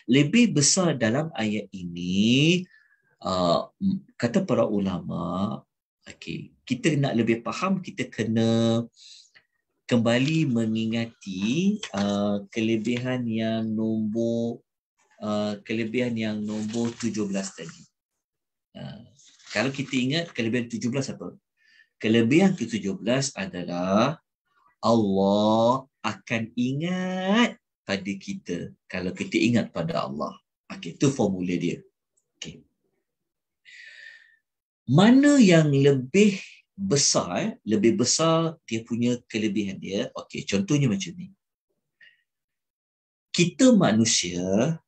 lebih besar dalam ayat ini ha, kata para ulama okey kita nak lebih faham kita kena kembali mengingati uh, kelebihan yang nombor uh, kelebihan yang nombor 17 tadi. Uh, kalau kita ingat kelebihan 17 apa? Kelebihan ke-17 adalah Allah akan ingat pada kita kalau kita ingat pada Allah. Okey, itu formula dia. Okey. Mana yang lebih besar, lebih besar dia punya kelebihan dia. Okey, contohnya macam ni. Kita manusia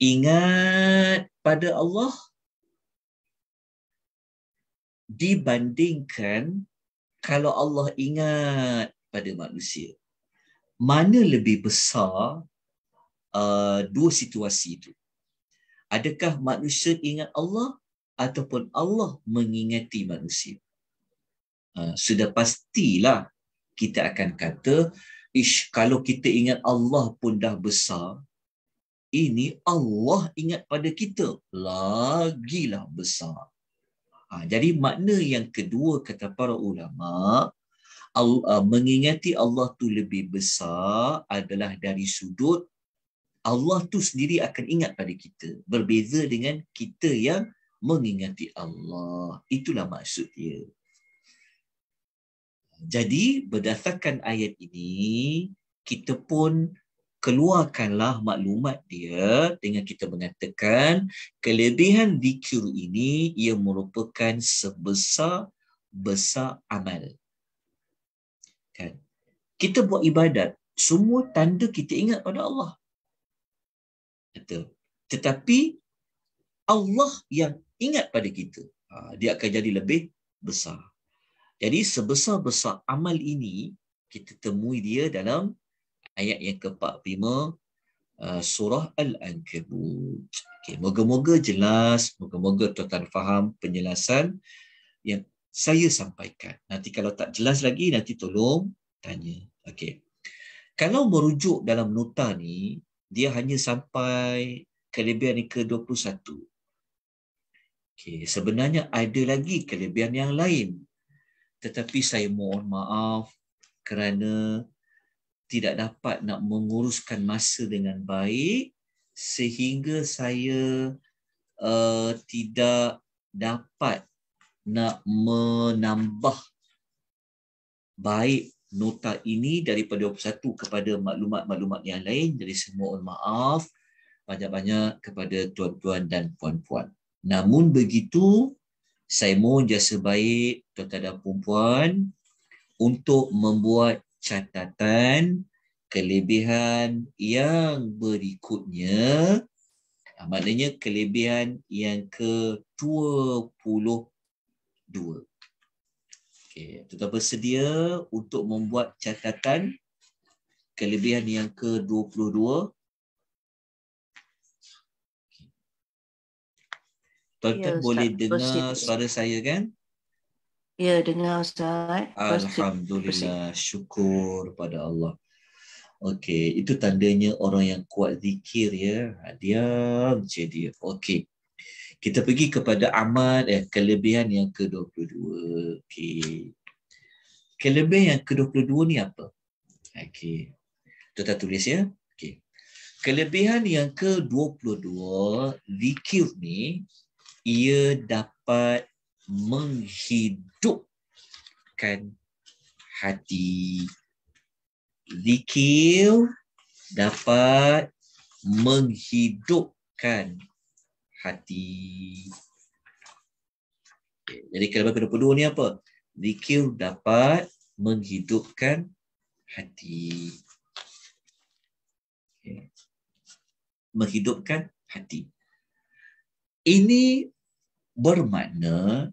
ingat pada Allah dibandingkan kalau Allah ingat pada manusia. Mana lebih besar uh, dua situasi itu? Adakah manusia ingat Allah ataupun Allah mengingati manusia? sudah pastilah kita akan kata ish kalau kita ingat Allah pun dah besar ini Allah ingat pada kita lagilah besar ha, jadi makna yang kedua kata para ulama Allah, mengingati Allah tu lebih besar adalah dari sudut Allah tu sendiri akan ingat pada kita berbeza dengan kita yang mengingati Allah itulah maksud dia jadi berdasarkan ayat ini kita pun keluarkanlah maklumat dia dengan kita mengatakan kelebihan zikir ini ia merupakan sebesar besar amal. Kan? Kita buat ibadat semua tanda kita ingat pada Allah. Betul. Tetapi Allah yang ingat pada kita. Ha, dia akan jadi lebih besar. Jadi sebesar-besar amal ini kita temui dia dalam ayat yang ke-45 uh, surah Al-Ankabut. Okay, moga-moga jelas, moga-moga tuan-tuan faham penjelasan yang saya sampaikan. Nanti kalau tak jelas lagi, nanti tolong tanya. Okay. Kalau merujuk dalam nota ni, dia hanya sampai kelebihan yang ke-21. Okay. Sebenarnya ada lagi kelebihan yang lain tetapi saya mohon maaf kerana tidak dapat nak menguruskan masa dengan baik sehingga saya uh, tidak dapat nak menambah baik nota ini daripada 21 kepada maklumat-maklumat yang lain jadi semua orang maaf banyak-banyak kepada tuan-tuan dan puan-puan namun begitu saya mohon jasa baik tuan-tuan dan puan untuk membuat catatan kelebihan yang berikutnya ah, maknanya kelebihan yang ke-22 okey tuan-tuan bersedia untuk membuat catatan kelebihan yang ke-22 Tuan-tuan ya, boleh Ustaz. dengar Proceed. suara saya kan? Ya, dengar Ustaz. Alhamdulillah, syukur pada Allah. Okey, itu tandanya orang yang kuat zikir ya. Ha, dia je dia. Okey. Kita pergi kepada amal eh, kelebihan yang ke-22. Okey. Kelebihan yang ke-22 ni apa? Okey. Tuan-tuan tulis ya. Kelebihan yang ke-22 zikir ni ia dapat menghidupkan hati. Zikir dapat menghidupkan hati. Jadi kalau kedua kedua ni apa? Zikir dapat menghidupkan hati. Menghidupkan hati. Ini bermakna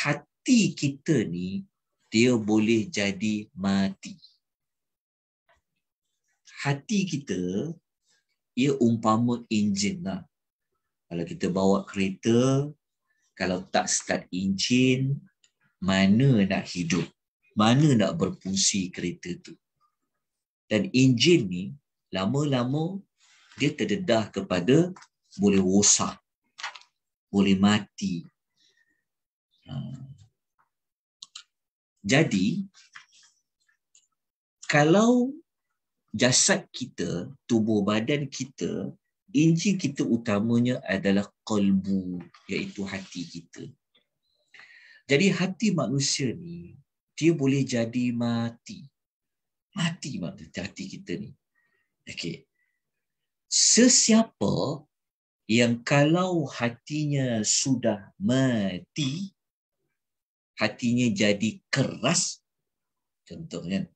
hati kita ni dia boleh jadi mati. Hati kita ia umpama enjin lah. Kalau kita bawa kereta, kalau tak start enjin, mana nak hidup? Mana nak berfungsi kereta tu? Dan enjin ni lama-lama dia terdedah kepada boleh rosak boleh mati. Ha. Jadi, kalau jasad kita, tubuh badan kita, injil kita utamanya adalah kalbu, iaitu hati kita. Jadi hati manusia ni, dia boleh jadi mati. Mati maksudnya hati kita ni. Okay. Sesiapa yang kalau hatinya sudah mati, hatinya jadi keras, contohnya,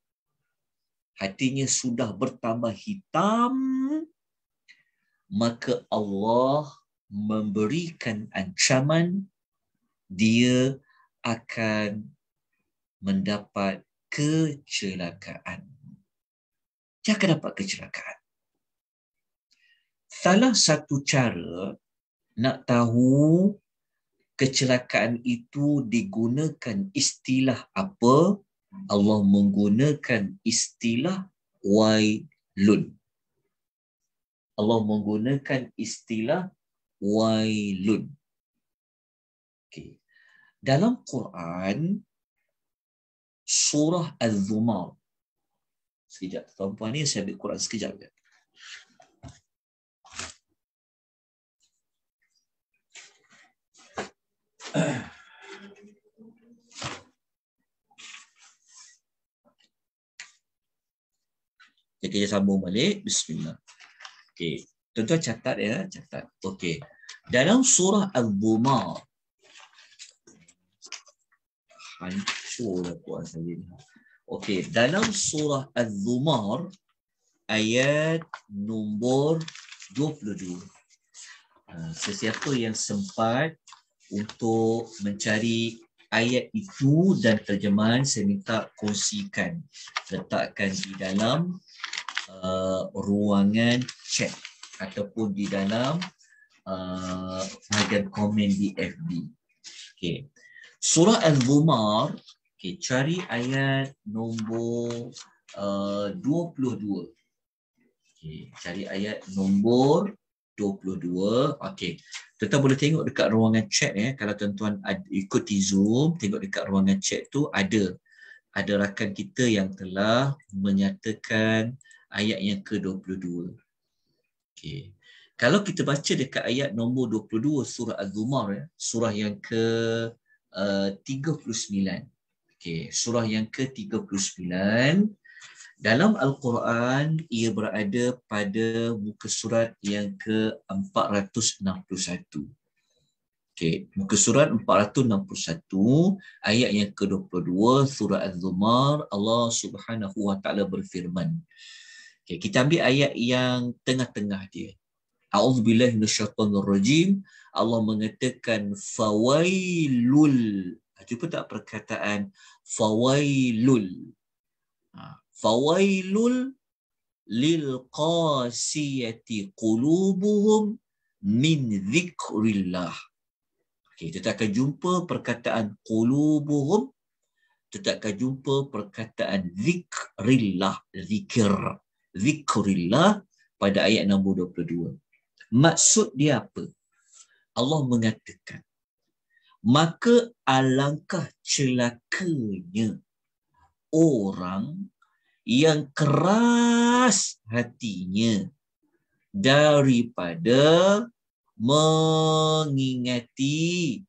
hatinya sudah bertambah hitam, maka Allah memberikan ancaman dia akan mendapat kecelakaan. Dia akan dapat kecelakaan salah satu cara nak tahu kecelakaan itu digunakan istilah apa Allah menggunakan istilah wailun Allah menggunakan istilah wailun okay. dalam Quran surah az-zumar sekejap tuan-tuan ni saya ambil Quran sekejap Okay, kita sambung balik. Bismillah. Okay. tentu catat ya, catat. Okey. Dalam surah Al-Bumar. Hancur lah puan saya Okey. Dalam surah al zumar ayat nombor 22. Ah, sesiapa yang sempat untuk mencari ayat itu dan terjemahan saya minta kongsikan letakkan di dalam uh, ruangan chat ataupun di dalam uh, bahagian komen di FB. Okay. Surah al bumar okay, cari ayat nombor uh, 22. Okay, cari ayat nombor 22. 22. Okey. Tuan-tuan boleh tengok dekat ruangan chat ya. Eh. Kalau tuan-tuan di Zoom, tengok dekat ruangan chat tu ada ada rakan kita yang telah menyatakan ayat yang ke-22. Okey. Kalau kita baca dekat ayat nombor 22 surah Az-Zumar ya, eh, surah yang ke eh, uh, 39. Okey, surah yang ke-39. Dalam Al-Quran, ia berada pada muka surat yang ke-461. Okay. Muka surat 461, ayat yang ke-22, surah Az-Zumar, Allah subhanahu wa ta'ala berfirman. Okay. Kita ambil ayat yang tengah-tengah dia. A'udzubillah minasyaitanirrajim. Allah mengatakan fawailul. Cuba ah, tak perkataan fawailul. Ha fawailul lil qasiyati qulubuhum min zikrillah. Okay, kita akan jumpa perkataan qulubuhum. Kita akan jumpa perkataan zikrillah. Zikr. Zikrillah pada ayat nombor 22. Maksud dia apa? Allah mengatakan, maka alangkah celakanya orang yang keras hatinya daripada mengingati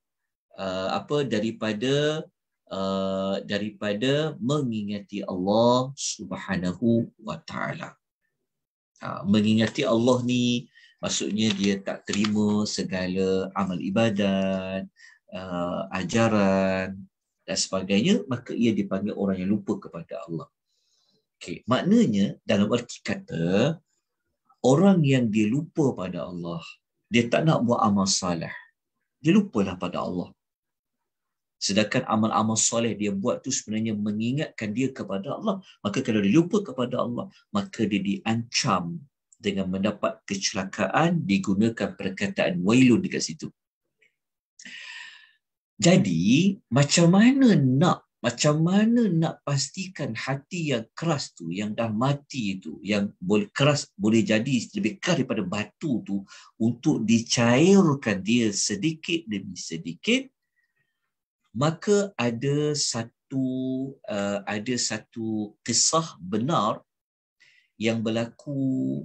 uh, apa daripada uh, daripada mengingati Allah Subhanahu wa taala. Ha, mengingati Allah ni maksudnya dia tak terima segala amal ibadat, uh, ajaran dan sebagainya maka ia dipanggil orang yang lupa kepada Allah. Okay. Maknanya dalam erti kata, orang yang dia lupa pada Allah, dia tak nak buat amal salih. Dia lupalah pada Allah. Sedangkan amal-amal soleh dia buat tu sebenarnya mengingatkan dia kepada Allah. Maka kalau dia lupa kepada Allah, maka dia diancam dengan mendapat kecelakaan digunakan perkataan wailun dekat situ. Jadi, macam mana nak macam mana nak pastikan hati yang keras tu yang dah mati itu yang boleh keras boleh jadi lebih keras daripada batu tu untuk dicairkan dia sedikit demi sedikit maka ada satu uh, ada satu kisah benar yang berlaku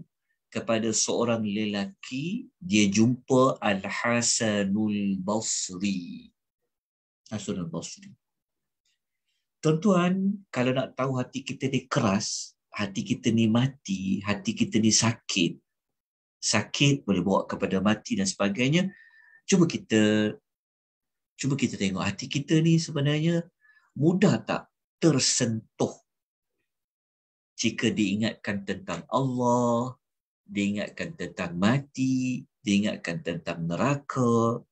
kepada seorang lelaki dia jumpa Al-Hasanul Basri Hasanul Basri Tuan-tuan, kalau nak tahu hati kita ni keras, hati kita ni mati, hati kita ni sakit, sakit boleh bawa kepada mati dan sebagainya, cuba kita cuba kita tengok hati kita ni sebenarnya mudah tak tersentuh jika diingatkan tentang Allah, diingatkan tentang mati, diingatkan tentang neraka,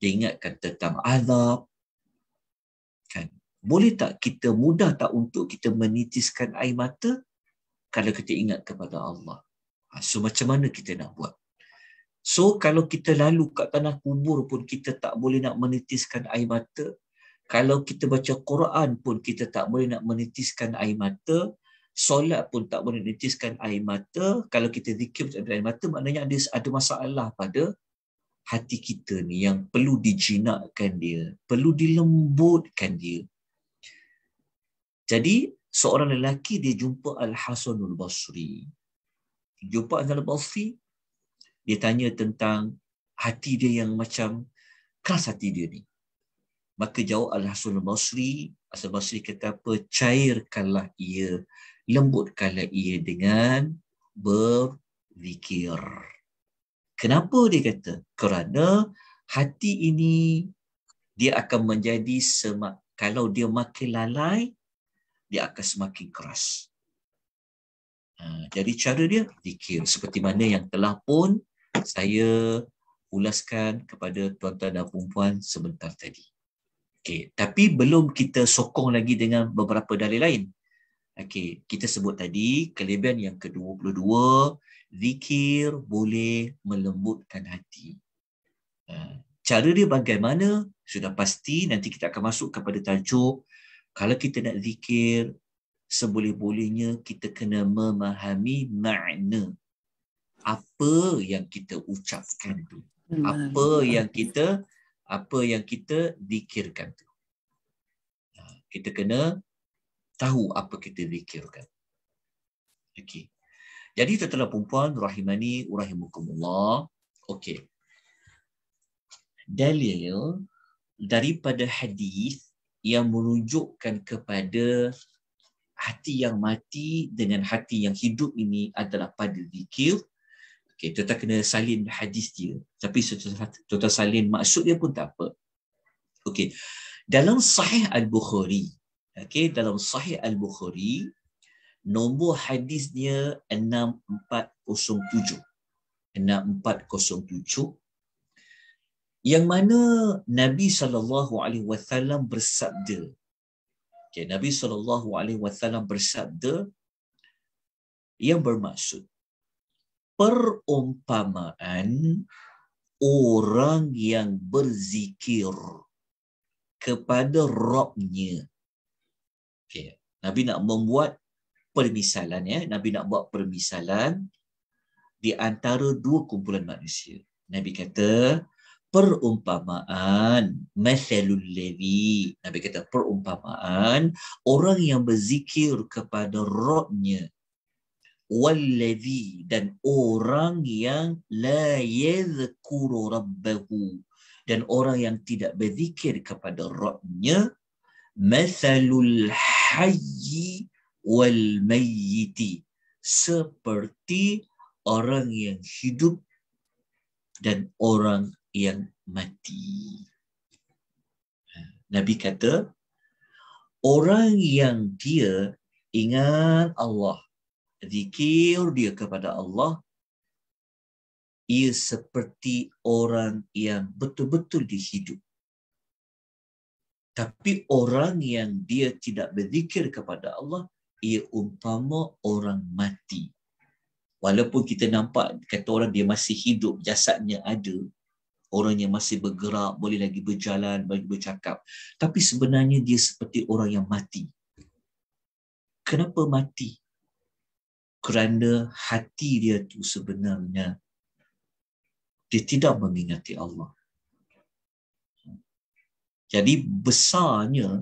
diingatkan tentang azab, boleh tak kita mudah tak untuk kita menitiskan air mata kalau kita ingat kepada Allah? Ha, so macam mana kita nak buat? So kalau kita lalu kat tanah kubur pun kita tak boleh nak menitiskan air mata. Kalau kita baca Quran pun kita tak boleh nak menitiskan air mata. Solat pun tak boleh menitiskan air mata. Kalau kita zikir pun air mata maknanya ada, ada masalah pada hati kita ni yang perlu dijinakkan dia. Perlu dilembutkan dia. Jadi seorang lelaki dia jumpa Al-Hasanul Basri. Jumpa Al-Hasanul Basri, dia tanya tentang hati dia yang macam keras hati dia ni. Maka jawab Al-Hasanul Basri, Al-Hasanul Basri kata apa? Cairkanlah ia, lembutkanlah ia dengan berfikir. Kenapa dia kata? Kerana hati ini dia akan menjadi semak kalau dia makin lalai dia akan semakin keras. Ha, jadi cara dia fikir seperti mana yang telah pun saya ulaskan kepada tuan-tuan dan perempuan sebentar tadi. Okey, tapi belum kita sokong lagi dengan beberapa dalil lain. Okey, kita sebut tadi kelebihan yang ke-22, zikir boleh melembutkan hati. Ha, cara dia bagaimana? Sudah pasti nanti kita akan masuk kepada tajuk kalau kita nak zikir seboleh-bolehnya kita kena memahami makna apa yang kita ucapkan tu hmm. apa yang kita apa yang kita zikirkan tu ha, kita kena tahu apa kita zikirkan okey jadi tuan-tuan puan rahimani rahimakumullah okey dalil daripada hadis yang merujukkan kepada hati yang mati dengan hati yang hidup ini adalah pada zikir Okay, tuan-tuan kena salin hadis dia. Tapi tuan-tuan salin maksud dia pun tak apa. Okay. Dalam sahih Al-Bukhari, okay, dalam sahih Al-Bukhari, nombor hadisnya 6407. 6407 yang mana Nabi sallallahu alaihi wasallam bersabda okay, Nabi sallallahu alaihi wasallam bersabda yang bermaksud perumpamaan orang yang berzikir kepada Rabbnya. Okay. Nabi nak membuat permisalan. Ya. Nabi nak buat permisalan di antara dua kumpulan manusia. Nabi kata, perumpamaan mathalul ladhi nabi kata perumpamaan orang yang berzikir kepada rohnya walladhi dan orang yang la yadhkuru rabbahu dan orang yang tidak berzikir kepada rohnya mathalul hayyi wal mayyiti seperti orang yang hidup dan orang yang mati. Ha, Nabi kata, orang yang dia ingat Allah, zikir dia kepada Allah, ia seperti orang yang betul-betul dihidup. Tapi orang yang dia tidak berzikir kepada Allah, ia umpama orang mati. Walaupun kita nampak kata orang dia masih hidup, jasadnya ada, orang yang masih bergerak, boleh lagi berjalan, boleh lagi bercakap. Tapi sebenarnya dia seperti orang yang mati. Kenapa mati? Kerana hati dia tu sebenarnya dia tidak mengingati Allah. Jadi besarnya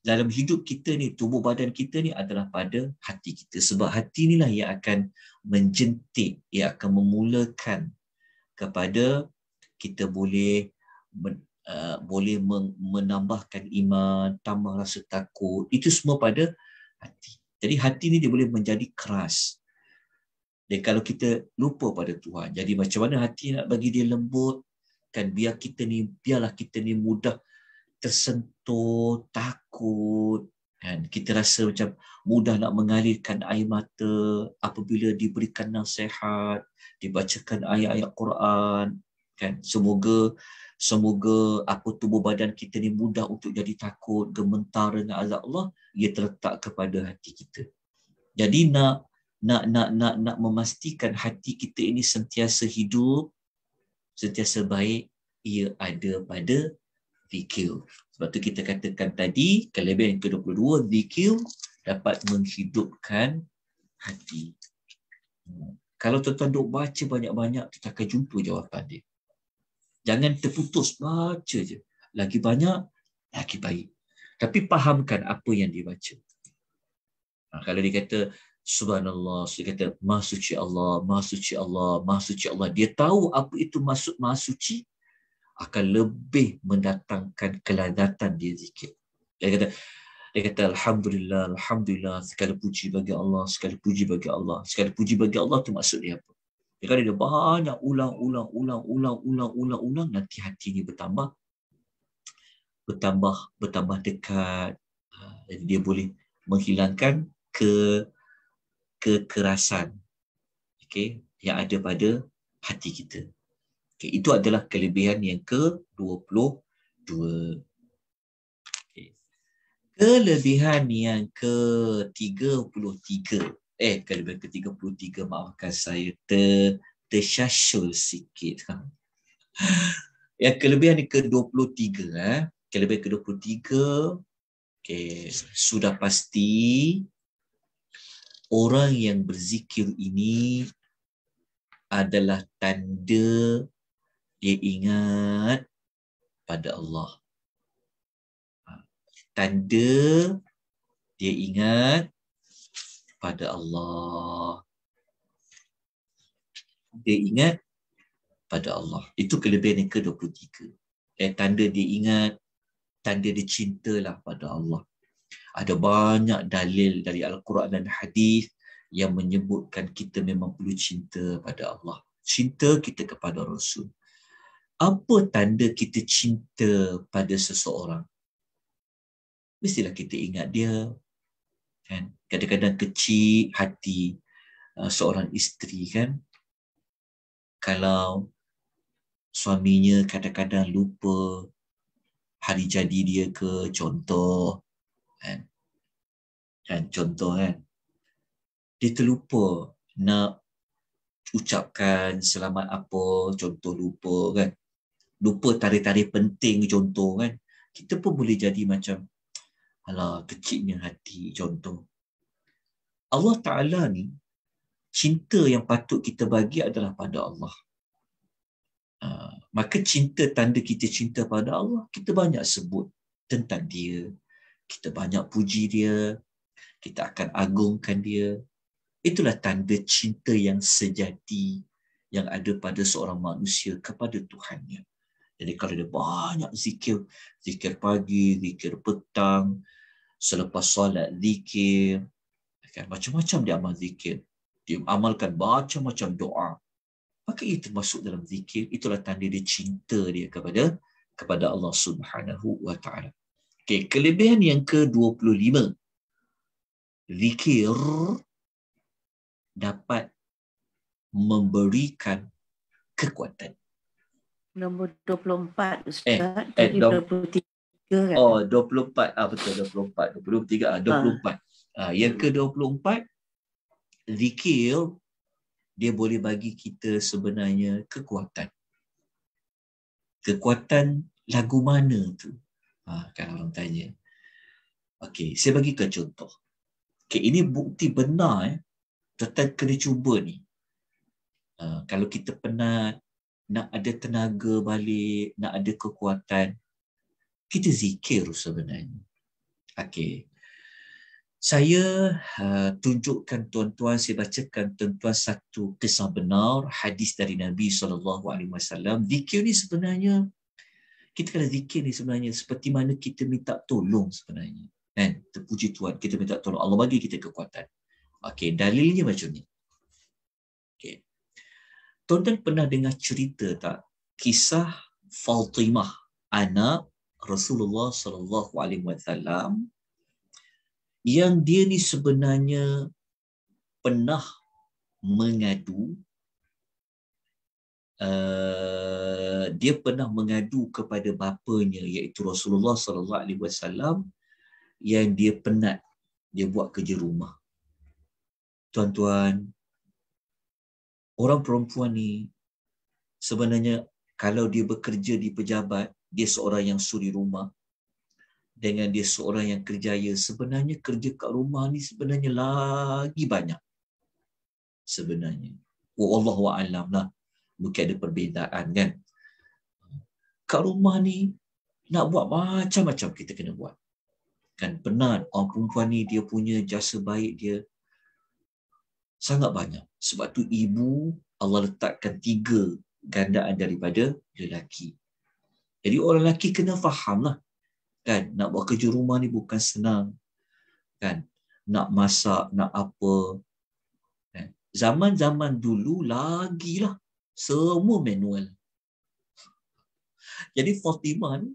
dalam hidup kita ni, tubuh badan kita ni adalah pada hati kita. Sebab hati inilah yang akan menjentik, yang akan memulakan kepada kita boleh men, uh, boleh menambahkan iman, tambah rasa takut. Itu semua pada hati. Jadi hati ini dia boleh menjadi keras. Dan kalau kita lupa pada Tuhan, jadi macam mana hati nak bagi dia lembut? Kan biar kita ni biarlah kita ni mudah tersentuh, takut, kan kita rasa macam mudah nak mengalirkan air mata apabila diberikan nasihat dibacakan ayat-ayat Quran kan semoga semoga aku tubuh badan kita ni mudah untuk jadi takut gemetar dengan azab Allah ia terletak kepada hati kita jadi nak nak nak nak nak memastikan hati kita ini sentiasa hidup sentiasa baik ia ada pada fikir sebab tu kita katakan tadi, kelebihan ke-22, zikir dapat menghidupkan hati. Kalau tuan-tuan duk baca banyak-banyak, kita akan jumpa jawapan dia. Jangan terputus, baca je. Lagi banyak, lagi baik. Tapi fahamkan apa yang dibaca. Ha, kalau dia kata, Subhanallah, dia kata, Mahsuci Allah, Mahsuci Allah, Mahsuci Allah. Dia tahu apa itu maksud Mahsuci, akan lebih mendatangkan kelazatan dia zikir. Dia kata, dia kata Alhamdulillah, Alhamdulillah, segala puji bagi Allah, segala puji bagi Allah. Segala puji bagi Allah tu maksud dia apa? Dia kata dia banyak ulang, ulang, ulang, ulang, ulang, ulang, ulang, nanti hati ni bertambah, bertambah, bertambah dekat. Ah, jadi dia boleh menghilangkan ke kekerasan okay, yang ada pada hati kita. Okay, itu adalah kelebihan yang ke-22. Okay. Kelebihan yang ke-33. Eh, kelebihan ke-33 maafkan saya ter tersyasyul sikit. Ha. Ya, kelebihan ke-23. Eh. Kelebihan ke-23. Okay. Sudah pasti orang yang berzikir ini adalah tanda dia ingat pada Allah. Ha. Tanda dia ingat pada Allah. Dia ingat pada Allah. Itu kelebihan yang ke-23. Eh, tanda dia ingat, tanda dia cintalah pada Allah. Ada banyak dalil dari Al-Quran dan Hadis yang menyebutkan kita memang perlu cinta pada Allah. Cinta kita kepada Rasul apa tanda kita cinta pada seseorang? Mestilah kita ingat dia. Kan? Kadang-kadang kecil hati uh, seorang isteri kan. Kalau suaminya kadang-kadang lupa hari jadi dia ke contoh kan kan contoh kan dia terlupa nak ucapkan selamat apa contoh lupa kan lupa tarikh-tarikh penting contoh kan kita pun boleh jadi macam ala kecilnya hati contoh Allah Taala ni cinta yang patut kita bagi adalah pada Allah uh, maka cinta tanda kita cinta pada Allah kita banyak sebut tentang dia kita banyak puji dia kita akan agungkan dia itulah tanda cinta yang sejati yang ada pada seorang manusia kepada Tuhannya jadi kalau dia banyak zikir, zikir pagi, zikir petang, selepas solat zikir, kan macam-macam dia amal zikir. Dia amalkan macam-macam doa. Maka itu masuk dalam zikir, itulah tanda dia cinta dia kepada kepada Allah Subhanahu wa taala. Okey, kelebihan yang ke-25. Zikir dapat memberikan kekuatan. Nombor 24 eh, Ustaz. Eh, Jadi eh, 23 kan? Oh, 24. Ah, betul, 24. tiga, ah, 24. Ha. Ah. ah, yang ke-24, zikir dia boleh bagi kita sebenarnya kekuatan. Kekuatan lagu mana tu? ah kalau orang tanya. Okey, saya bagi ke contoh. Okey, ini bukti benar eh, tentang kena cuba ni. Ha, kalau kita penat, nak ada tenaga balik, nak ada kekuatan, kita zikir sebenarnya. Okey. Saya uh, tunjukkan tuan-tuan, saya bacakan tuan-tuan satu kisah benar, hadis dari Nabi SAW. Zikir ni sebenarnya, kita kena zikir ni sebenarnya seperti mana kita minta tolong sebenarnya. Kan? Terpuji Tuhan, kita minta tolong. Allah bagi kita kekuatan. Okey, dalilnya macam ni. Tuan-tuan pernah dengar cerita tak kisah Fatimah anak Rasulullah sallallahu alaihi wasallam yang dia ni sebenarnya pernah mengadu uh, dia pernah mengadu kepada bapanya iaitu Rasulullah sallallahu alaihi wasallam yang dia penat dia buat kerja rumah tuan-tuan orang perempuan ni sebenarnya kalau dia bekerja di pejabat, dia seorang yang suri rumah dengan dia seorang yang kerjaya, sebenarnya kerja kat rumah ni sebenarnya lagi banyak. Sebenarnya. Allah wa'alam lah. Mungkin ada perbezaan kan. Kat rumah ni, nak buat macam-macam kita kena buat. Kan penat. Orang perempuan ni dia punya jasa baik dia sangat banyak. Sebab tu ibu Allah letakkan tiga gandaan daripada lelaki. Jadi orang lelaki kena faham lah. Kan? Nak buat kerja rumah ni bukan senang. Kan? Nak masak, nak apa. Kan? Zaman-zaman dulu lagi lah. Semua manual. Jadi Fatimah ni,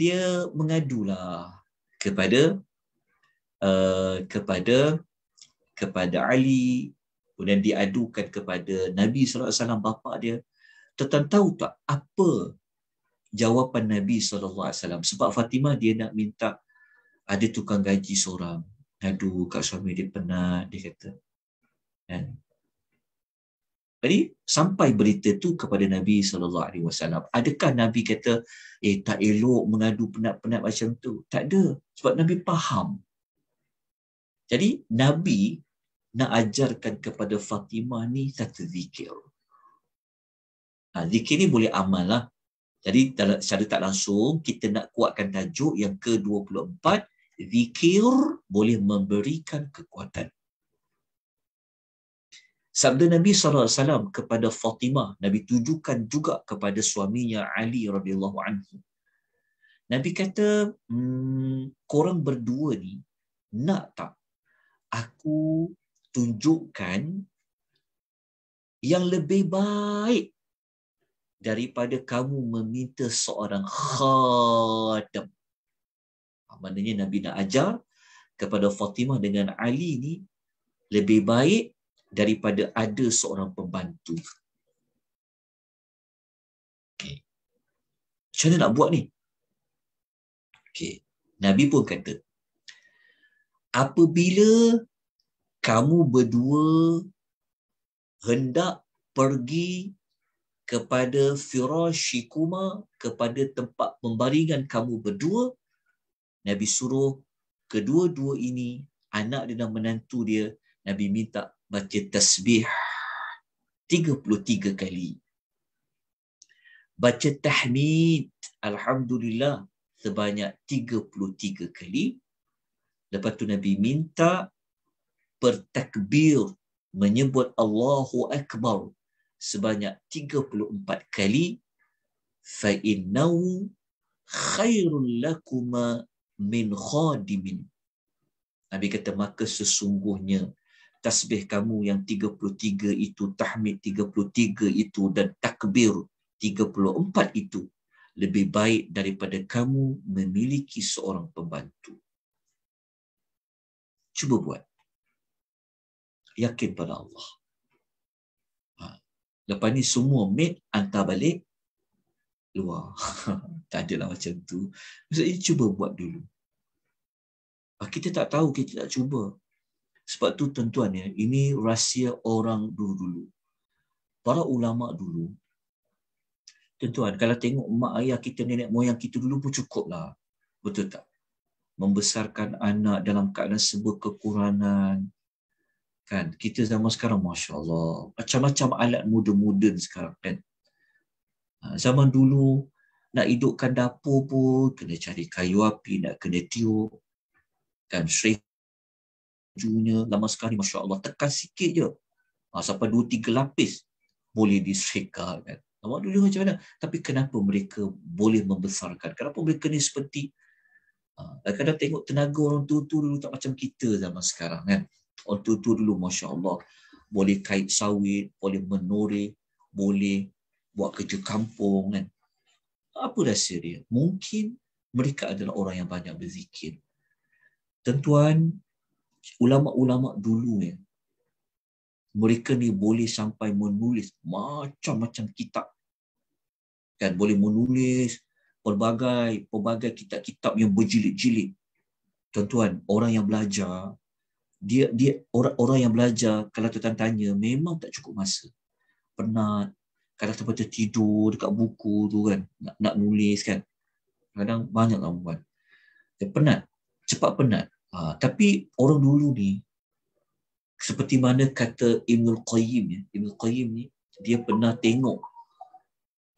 dia mengadulah kepada uh, kepada kepada Ali kemudian diadukan kepada Nabi sallallahu alaihi wasallam bapa dia tetan tahu tak apa jawapan Nabi sallallahu alaihi wasallam sebab Fatimah dia nak minta ada tukang gaji seorang ngadu kak suami dia penat dia kata kan jadi sampai berita tu kepada Nabi sallallahu alaihi wasallam adakah Nabi kata eh tak elok mengadu penat-penat macam tu tak ada sebab Nabi faham jadi Nabi nak ajarkan kepada Fatimah ni satu zikir. Ha, zikir ni boleh amal lah. Jadi secara tak langsung, kita nak kuatkan tajuk yang ke-24, zikir boleh memberikan kekuatan. Sabda Nabi SAW kepada Fatimah, Nabi tujukan juga kepada suaminya Ali radhiyallahu anhu. Nabi kata, hmm, korang berdua ni nak tak aku tunjukkan yang lebih baik daripada kamu meminta seorang khadam. Ah, maknanya Nabi nak ajar kepada Fatimah dengan Ali ni lebih baik daripada ada seorang pembantu. Okay. Macam mana nak buat ni? Okay. Nabi pun kata, apabila kamu berdua hendak pergi kepada firashikuma kepada tempat pembaringan kamu berdua nabi suruh kedua-dua ini anak dia dan menantu dia nabi minta baca tasbih 33 kali baca tahmid alhamdulillah sebanyak 33 kali lepas tu nabi minta bertakbir menyebut Allahu Akbar sebanyak 34 kali fa innahu khairul lakuma min khadimin Nabi kata maka sesungguhnya tasbih kamu yang 33 itu tahmid 33 itu dan takbir 34 itu lebih baik daripada kamu memiliki seorang pembantu cuba buat yakin pada Allah. Ha. Lepas ni semua mate antar balik luar. tak adalah macam tu. Maksudnya cuba buat dulu. Ha, kita tak tahu, kita tak cuba. Sebab tu tentuan ya, ini rahsia orang dulu-dulu. Para ulama dulu, tentuan kalau tengok mak ayah kita, nenek moyang kita dulu pun cukup lah Betul tak? membesarkan anak dalam keadaan sebuah kekurangan, kan kita zaman sekarang masya Allah macam-macam alat muda-muden sekarang kan ha, zaman dulu nak hidupkan dapur pun kena cari kayu api nak kena tiup kan junya lama sekali masya Allah tekan sikit je ha, sampai dua tiga lapis boleh diserika kan lama dulu macam mana tapi kenapa mereka boleh membesarkan kenapa mereka ni seperti ha, kadang-kadang tengok tenaga orang tua tu dulu tak macam kita zaman sekarang kan itu, itu dulu Masya Allah Boleh kait sawit Boleh menoreh Boleh buat kerja kampung kan? Apa rahsia dia? Mungkin mereka adalah orang yang banyak berzikir Tentuan Ulama-ulama dulu ya, Mereka ni boleh sampai menulis Macam-macam kitab dan Boleh menulis pelbagai pelbagai kitab-kitab yang berjilid-jilid. Tentuan orang yang belajar dia dia orang-orang yang belajar kalau tuan tanya memang tak cukup masa Pernah. kadang tempat tertidur dekat buku tu kan nak nak nulis kan kadang banyak lah buat dia penat cepat penat ha, tapi orang dulu ni seperti mana kata Ibnul Qayyim ya Ibnul Qayyim ni dia pernah tengok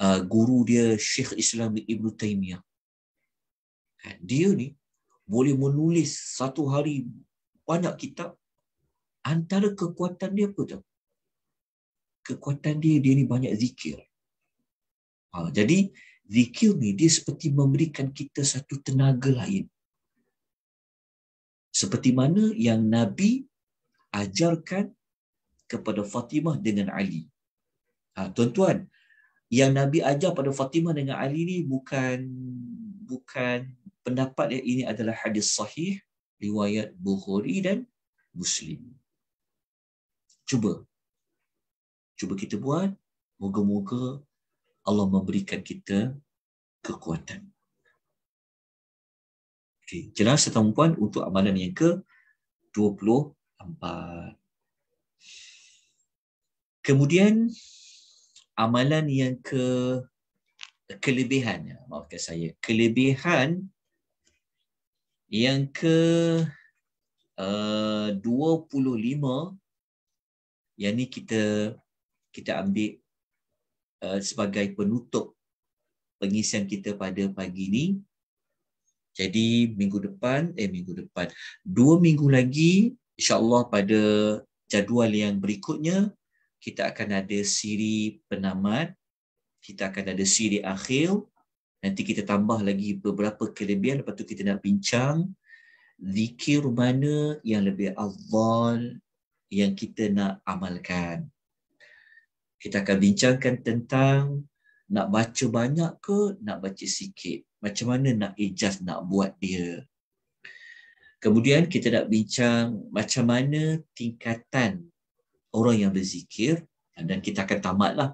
uh, guru dia Syekh Islam Ibnu Taimiyah kan, dia ni boleh menulis satu hari banyak kita antara kekuatan dia apa tu? Kekuatan dia dia ni banyak zikir. Ha, jadi zikir ni dia seperti memberikan kita satu tenaga lain. Seperti mana yang Nabi ajarkan kepada Fatimah dengan Ali. Ha, tuan-tuan, yang Nabi ajar pada Fatimah dengan Ali ni bukan bukan pendapat yang ini adalah hadis sahih riwayat Bukhari dan Muslim. Cuba. Cuba kita buat. Moga-moga Allah memberikan kita kekuatan. Okay. Jelas setahun puan untuk amalan yang ke 24. Kemudian amalan yang ke kelebihannya maafkan saya kelebihan yang ke eh, uh, 25 yang ni kita kita ambil uh, sebagai penutup pengisian kita pada pagi ni jadi minggu depan eh minggu depan dua minggu lagi insyaallah pada jadual yang berikutnya kita akan ada siri penamat kita akan ada siri akhir Nanti kita tambah lagi beberapa kelebihan Lepas tu kita nak bincang Zikir mana yang lebih awal Yang kita nak amalkan Kita akan bincangkan tentang Nak baca banyak ke nak baca sikit Macam mana nak ijaz nak buat dia Kemudian kita nak bincang macam mana tingkatan orang yang berzikir dan kita akan tamatlah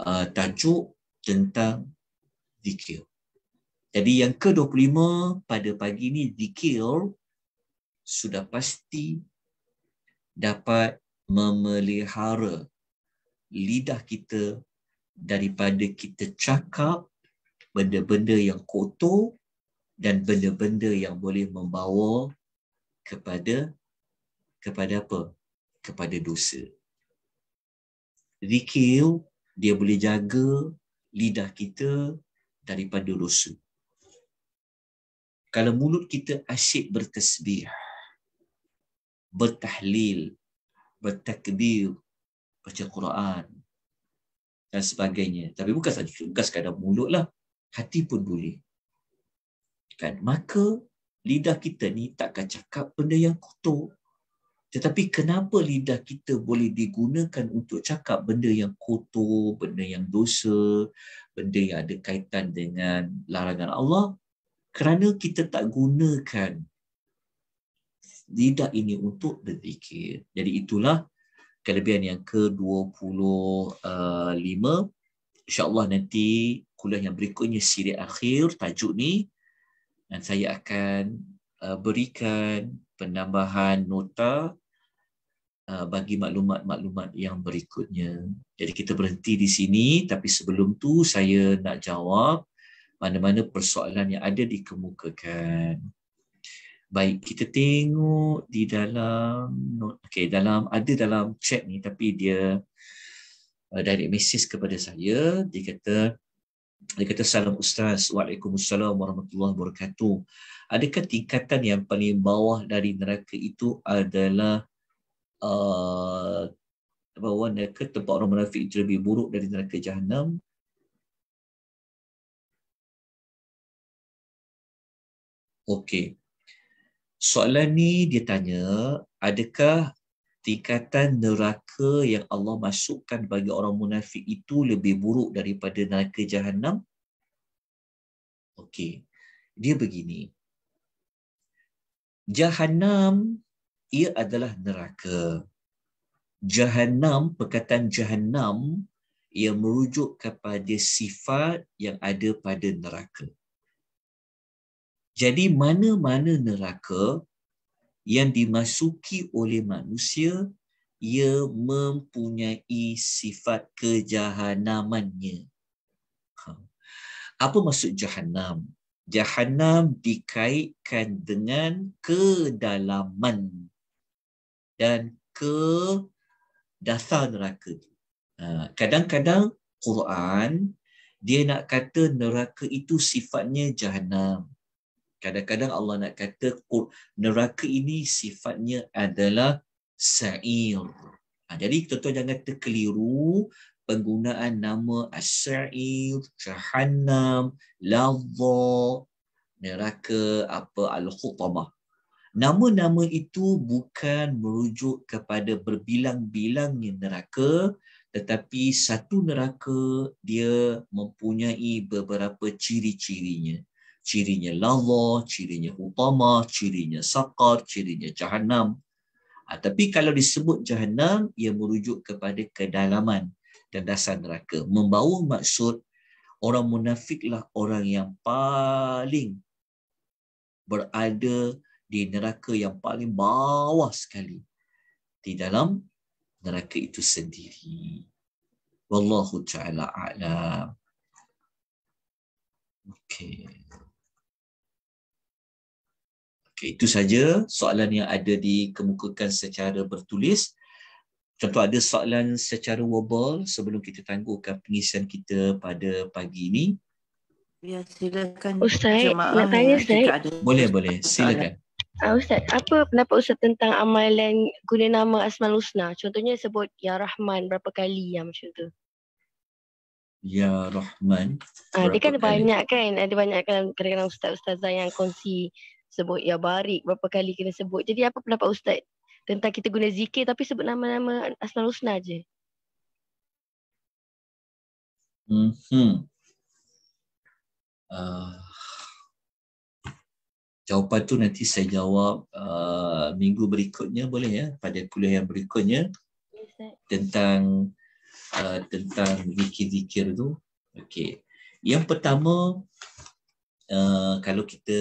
uh, tajuk tentang zikir. Jadi yang ke-25 pada pagi ini zikir sudah pasti dapat memelihara lidah kita daripada kita cakap benda-benda yang kotor dan benda-benda yang boleh membawa kepada kepada apa? Kepada dosa. Zikir dia boleh jaga lidah kita daripada dosa. Kalau mulut kita asyik bertasbih, bertahlil, bertakbir, baca Quran dan sebagainya. Tapi bukan saja kadang sekadar mulutlah, hati pun boleh. Kan? Maka lidah kita ni takkan cakap benda yang kotor. Tetapi kenapa lidah kita boleh digunakan untuk cakap benda yang kotor, benda yang dosa, benda yang ada kaitan dengan larangan Allah? Kerana kita tak gunakan lidah ini untuk berfikir. Jadi itulah kelebihan yang ke-25. InsyaAllah nanti kuliah yang berikutnya siri akhir tajuk ni dan saya akan uh, berikan penambahan nota Uh, bagi maklumat-maklumat yang berikutnya. Jadi kita berhenti di sini tapi sebelum tu saya nak jawab mana-mana persoalan yang ada dikemukakan. Baik, kita tengok di dalam note. okey dalam ada dalam chat ni tapi dia uh, direct message kepada saya dia kata dia kata salam ustaz waalaikumsalam warahmatullahi wabarakatuh adakah tingkatan yang paling bawah dari neraka itu adalah uh, bahawa neraka tempat orang munafik itu lebih buruk dari neraka jahanam Okey. Soalan ni dia tanya, adakah tingkatan neraka yang Allah masukkan bagi orang munafik itu lebih buruk daripada neraka jahanam? Okey. Dia begini. Jahanam ia adalah neraka. Jahannam, perkataan jahannam, ia merujuk kepada sifat yang ada pada neraka. Jadi mana-mana neraka yang dimasuki oleh manusia, ia mempunyai sifat kejahannamannya. Ha. Apa maksud jahannam? Jahannam dikaitkan dengan kedalaman dan ke dasar neraka tu. Ha, kadang-kadang Quran dia nak kata neraka itu sifatnya jahanam. Kadang-kadang Allah nak kata neraka ini sifatnya adalah sa'ir. Ha, jadi tuan-tuan jangan terkeliru penggunaan nama as-sa'ir, jahannam, lazza, neraka, apa al-khutamah. Nama-nama itu bukan merujuk kepada berbilang-bilangnya neraka tetapi satu neraka dia mempunyai beberapa ciri-cirinya. Cirinya lava, cirinya utama, cirinya sakar, cirinya jahannam. Ha, tapi kalau disebut jahannam, ia merujuk kepada kedalaman dan dasar neraka. Membawa maksud orang munafiklah orang yang paling berada di neraka yang paling bawah sekali di dalam neraka itu sendiri. Wallahu taala a'lam. Okey. Okay, itu saja soalan yang ada dikemukakan secara bertulis. Contoh ada soalan secara verbal sebelum kita tangguhkan pengisian kita pada pagi ini. Ya, silakan. Ustaz, nak tanya saya. Boleh, boleh. Silakan. Uh, Ustaz, apa pendapat Ustaz tentang amalan guna nama Asmal Husna? Contohnya sebut Ya Rahman berapa kali yang macam tu? Ya Rahman. Ah, dia kan ada banyak kan, ada banyak kan kadang-kadang Ustaz-Ustazah yang kongsi sebut Ya Barik berapa kali kena sebut. Jadi apa pendapat Ustaz tentang kita guna zikir tapi sebut nama-nama Asmal Husna je? Hmm. Uh, jawapan tu nanti saya jawab uh, minggu berikutnya boleh ya pada kuliah yang berikutnya tentang uh, tentang zikir-zikir tu okey yang pertama uh, kalau kita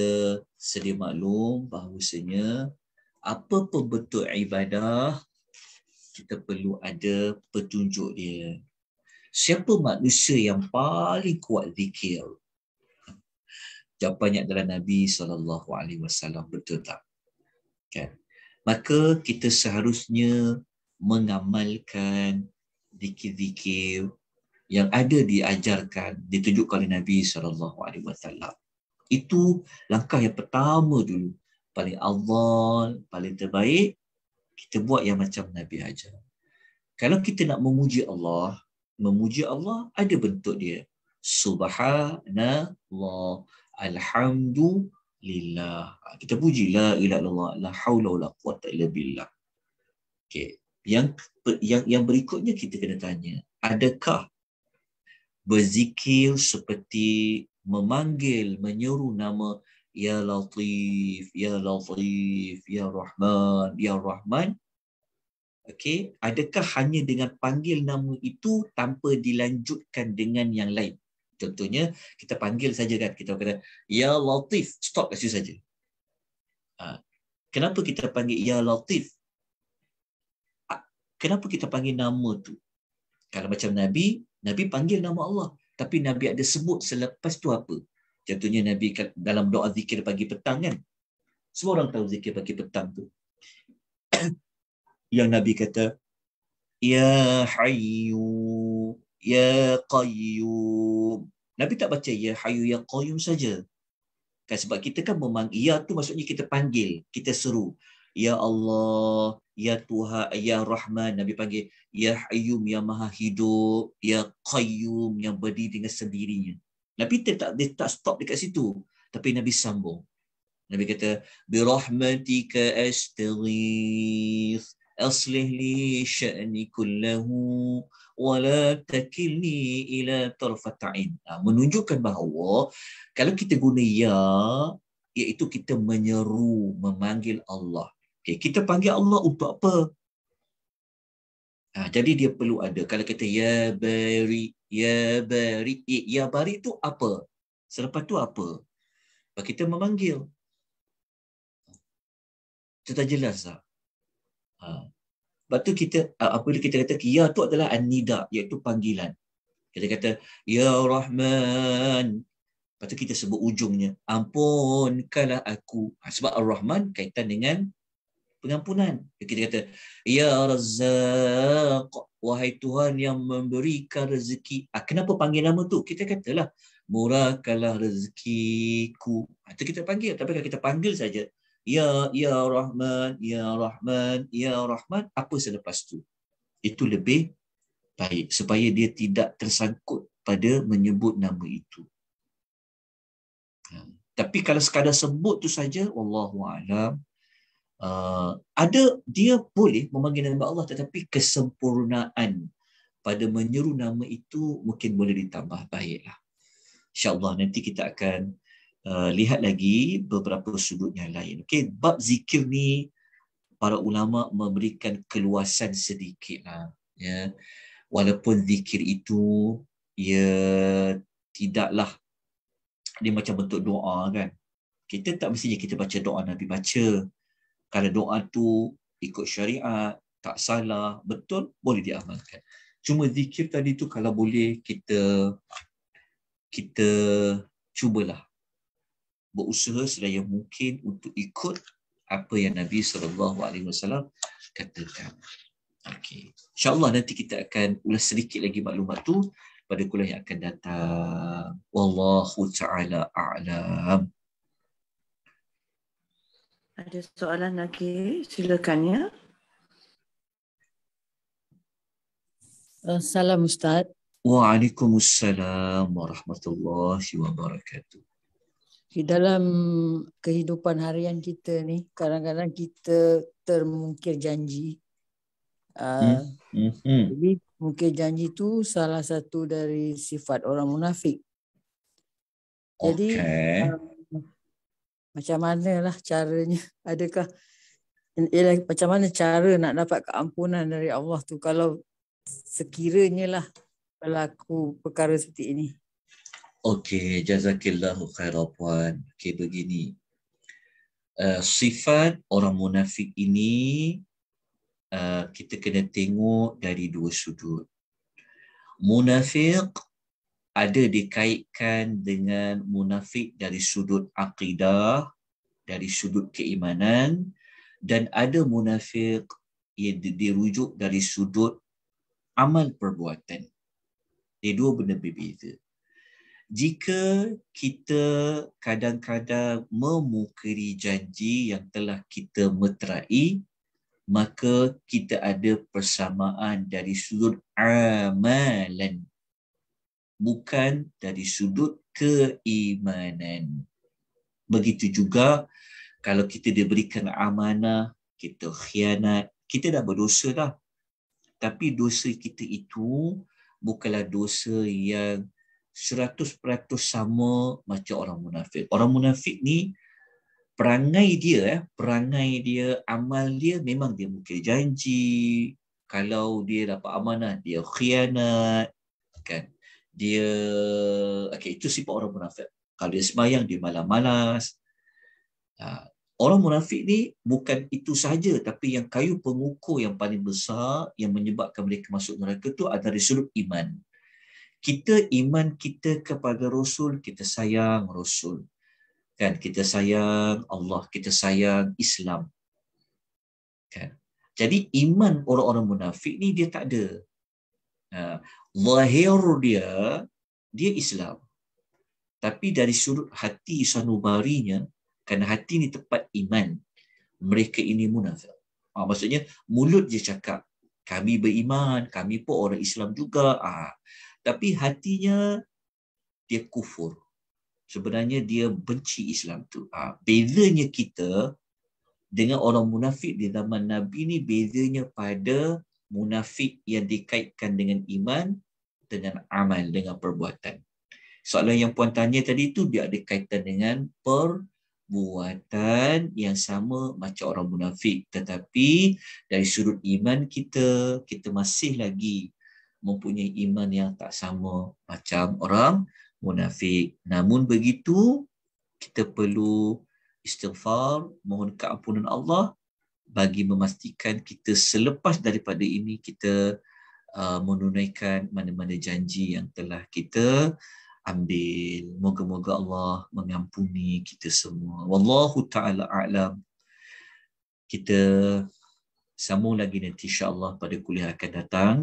sedia maklum bahawasanya apa pembentuk ibadah kita perlu ada petunjuk dia siapa manusia yang paling kuat zikir jawapannya adalah Nabi saw alaihi betul tak? Kan? Maka kita seharusnya mengamalkan zikir-zikir yang ada diajarkan, ditunjukkan oleh Nabi saw Itu langkah yang pertama dulu. Paling awal, paling terbaik kita buat yang macam Nabi ajar. Kalau kita nak memuji Allah, memuji Allah ada bentuk dia. Subhanallah. Alhamdulillah. Ah, kita puji la ilaha illallah, la haula wala quwata illa billah. Okey. Yang yang yang berikutnya kita kena tanya, adakah berzikir seperti memanggil, menyeru nama Ya Latif, Ya Latif, Ya Rahman, Ya Rahman. Okay. adakah hanya dengan panggil nama itu tanpa dilanjutkan dengan yang lain? contohnya kita panggil saja kan kita kata ya latif stop kat situ saja ha, kenapa kita panggil ya latif ha, kenapa kita panggil nama tu kalau macam nabi nabi panggil nama Allah tapi nabi ada sebut selepas tu apa contohnya nabi kan, dalam doa zikir pagi petang kan semua orang tahu zikir pagi petang tu yang nabi kata ya hayyu ya qayyum. Nabi tak baca ya hayu ya qayyum saja. Kan sebab kita kan memang ya tu maksudnya kita panggil, kita seru. Ya Allah, ya Tuhan, ya Rahman. Nabi panggil ya hayyum ya maha hidup, ya qayyum yang berdiri dengan sendirinya. Nabi tak dia tak stop dekat situ. Tapi Nabi sambung. Nabi kata, Bi rahmatika astaghith. أصلح لي شأني كله ولا تكلني إلى طرفة عين menunjukkan bahawa kalau kita guna ya iaitu kita menyeru memanggil Allah okay, kita panggil Allah untuk apa ha, jadi dia perlu ada kalau kita ya bari ya bari ya bari itu apa selepas itu apa kita memanggil Cita jelas tak? Ha. Lepas tu kita, apa yang kita kata, ya tu adalah an-nida, iaitu panggilan. Kita kata, Ya Rahman. Lepas tu kita sebut ujungnya, ampunkanlah aku. Ha, sebab Ar-Rahman kaitan dengan pengampunan. Kita kata, Ya Razak, wahai Tuhan yang memberikan rezeki. Ha, kenapa panggil nama tu? Kita katalah, murahkanlah rezekiku. Itu ha, kita panggil. Tapi kalau kita panggil saja, Ya Ya Rahman, Ya Rahman, Ya Rahman. Apa selepas tu? Itu lebih baik supaya dia tidak tersangkut pada menyebut nama itu. Ha. Tapi kalau sekadar sebut tu saja, Wallahu a'lam. Uh, ada dia boleh memanggil nama Allah tetapi kesempurnaan pada menyeru nama itu mungkin boleh ditambah baiklah. InsyaAllah nanti kita akan uh, lihat lagi beberapa sudut yang lain. Okey, bab zikir ni para ulama memberikan keluasan sedikit lah. Ya. Walaupun zikir itu ia ya, tidaklah dia macam bentuk doa kan. Kita tak mestinya kita baca doa Nabi baca. Kalau doa tu ikut syariat, tak salah, betul, boleh diamalkan. Cuma zikir tadi tu kalau boleh kita kita cubalah berusaha sedaya mungkin untuk ikut apa yang Nabi SAW katakan. Okay. InsyaAllah nanti kita akan ulas sedikit lagi maklumat tu pada kuliah yang akan datang. Wallahu ta'ala a'lam. Ada soalan lagi, silakan ya. Assalamualaikum Ustaz. Waalaikumsalam warahmatullahi wabarakatuh di dalam kehidupan harian kita ni kadang-kadang kita termungkir janji. Ah, hmm, hmm Jadi mungkin janji tu salah satu dari sifat orang munafik. Jadi okay. um, ah, macam mana lah caranya? Adakah ialah macam mana cara nak dapat keampunan dari Allah tu kalau sekiranya lah berlaku perkara seperti ini? Okey, jazakillahu khairan puan. Okey, begini. Uh, sifat orang munafik ini uh, kita kena tengok dari dua sudut. Munafik ada dikaitkan dengan munafik dari sudut akidah, dari sudut keimanan dan ada munafik yang dirujuk dari sudut amal perbuatan. Ini dua benda berbeza jika kita kadang-kadang memukiri janji yang telah kita meterai maka kita ada persamaan dari sudut amalan bukan dari sudut keimanan begitu juga kalau kita diberikan amanah kita khianat kita dah berdosa dah tapi dosa kita itu bukanlah dosa yang 100% sama macam orang munafik. Orang munafik ni perangai dia eh, perangai dia, amal dia memang dia mungkin janji. Kalau dia dapat amanah, dia khianat. Kan? Dia okey itu sifat orang munafik. Kalau dia sembahyang dia malas-malas. Ha, orang munafik ni bukan itu saja tapi yang kayu pengukur yang paling besar yang menyebabkan mereka masuk neraka tu adalah dari sudut iman kita iman kita kepada rasul kita sayang rasul kan kita sayang Allah kita sayang Islam kan jadi iman orang-orang munafik ni dia tak ada ha. zahir uh, dia dia Islam tapi dari sudut hati sanubarinya kerana hati ni tepat iman mereka ini munafik uh, maksudnya mulut dia cakap kami beriman kami pun orang Islam juga uh, tapi hatinya dia kufur sebenarnya dia benci Islam tu ha, bezanya kita dengan orang munafik di zaman Nabi ni bezanya pada munafik yang dikaitkan dengan iman dengan amal dengan perbuatan soalan yang puan tanya tadi tu dia ada kaitan dengan per buatan yang sama macam orang munafik tetapi dari sudut iman kita kita masih lagi mempunyai iman yang tak sama macam orang munafik. Namun begitu, kita perlu istighfar, mohon keampunan Allah bagi memastikan kita selepas daripada ini kita uh, menunaikan mana-mana janji yang telah kita ambil. Moga-moga Allah mengampuni kita semua. Wallahu taala a'lam. Kita sambung lagi nanti insya-Allah pada kuliah akan datang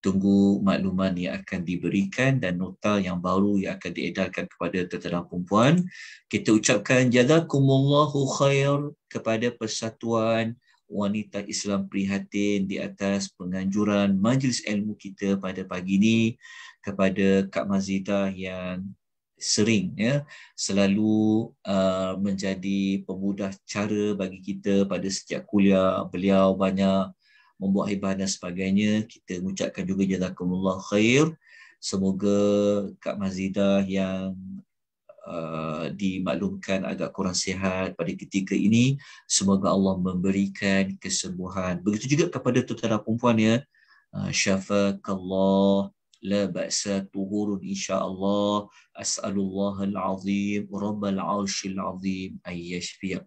tunggu makluman yang akan diberikan dan nota yang baru yang akan diedarkan kepada tetera perempuan. Kita ucapkan jazakumullahu khair kepada persatuan wanita Islam prihatin di atas penganjuran majlis ilmu kita pada pagi ini kepada Kak Mazita yang sering ya selalu uh, menjadi pemudah cara bagi kita pada setiap kuliah beliau banyak membuat ibadah dan sebagainya. Kita mengucapkan juga jazakumullah khair. Semoga Kak Mazidah yang uh, dimaklumkan agak kurang sihat pada ketika ini, semoga Allah memberikan kesembuhan. Begitu juga kepada tuan-tuan dan perempuan ya. Uh, syafakallah la ba'sa tuhurun insya-Allah. As'alullah al-azim, al 'arsyil 'azim ayyashfiya.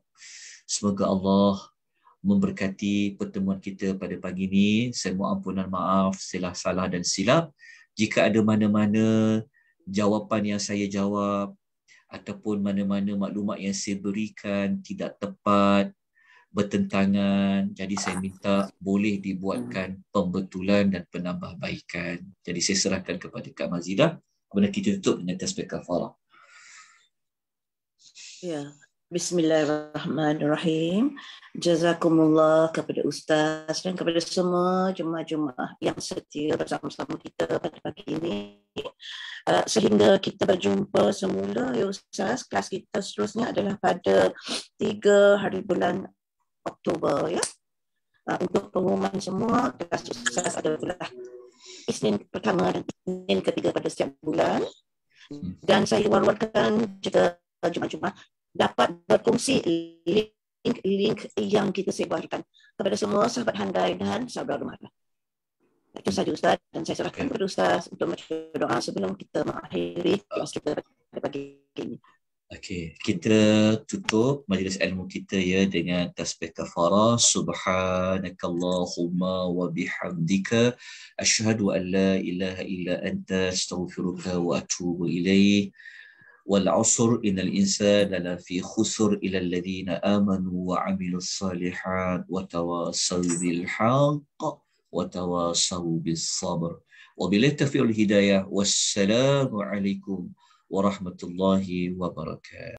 Semoga Allah memberkati pertemuan kita pada pagi ini. Saya mohon ampunan maaf silap salah dan silap. Jika ada mana-mana jawapan yang saya jawab ataupun mana-mana maklumat yang saya berikan tidak tepat, bertentangan, jadi saya minta boleh dibuatkan pembetulan dan penambahbaikan. Jadi saya serahkan kepada Kak Mazidah. Kemudian kita tutup dengan tasbih kafarah. Ya, Bismillahirrahmanirrahim. Jazakumullah kepada Ustaz dan kepada semua jemaah-jemaah yang setia bersama-sama kita pada pagi ini. Uh, sehingga kita berjumpa semula, ya Ustaz. Kelas kita seterusnya adalah pada 3 hari bulan Oktober. ya. Uh, untuk pengumuman semua, kelas Ustaz adalah Isnin pertama dan Isnin ketiga pada setiap bulan. Hmm. Dan saya warwarkan warkan juga Jumat-Jumat dapat berkongsi link-link yang kita sebarkan kepada semua sahabat handai dan saudara rumah. Itu saja Ustaz dan saya serahkan kepada Ustaz untuk mencuba doa sebelum kita mengakhiri kelas kita pada pagi ini. Okey, kita tutup majlis ilmu kita ya dengan tasbih kafarah subhanakallahumma wa bihamdika asyhadu an la ilaha illa anta astaghfiruka wa atubu ilaihi والعصر إن الإنسان لفي خسر إلى الذين آمنوا وعملوا الصالحات وتواصوا بالحق وتواصوا بالصبر وبالله الهداية والسلام عليكم ورحمة الله وبركاته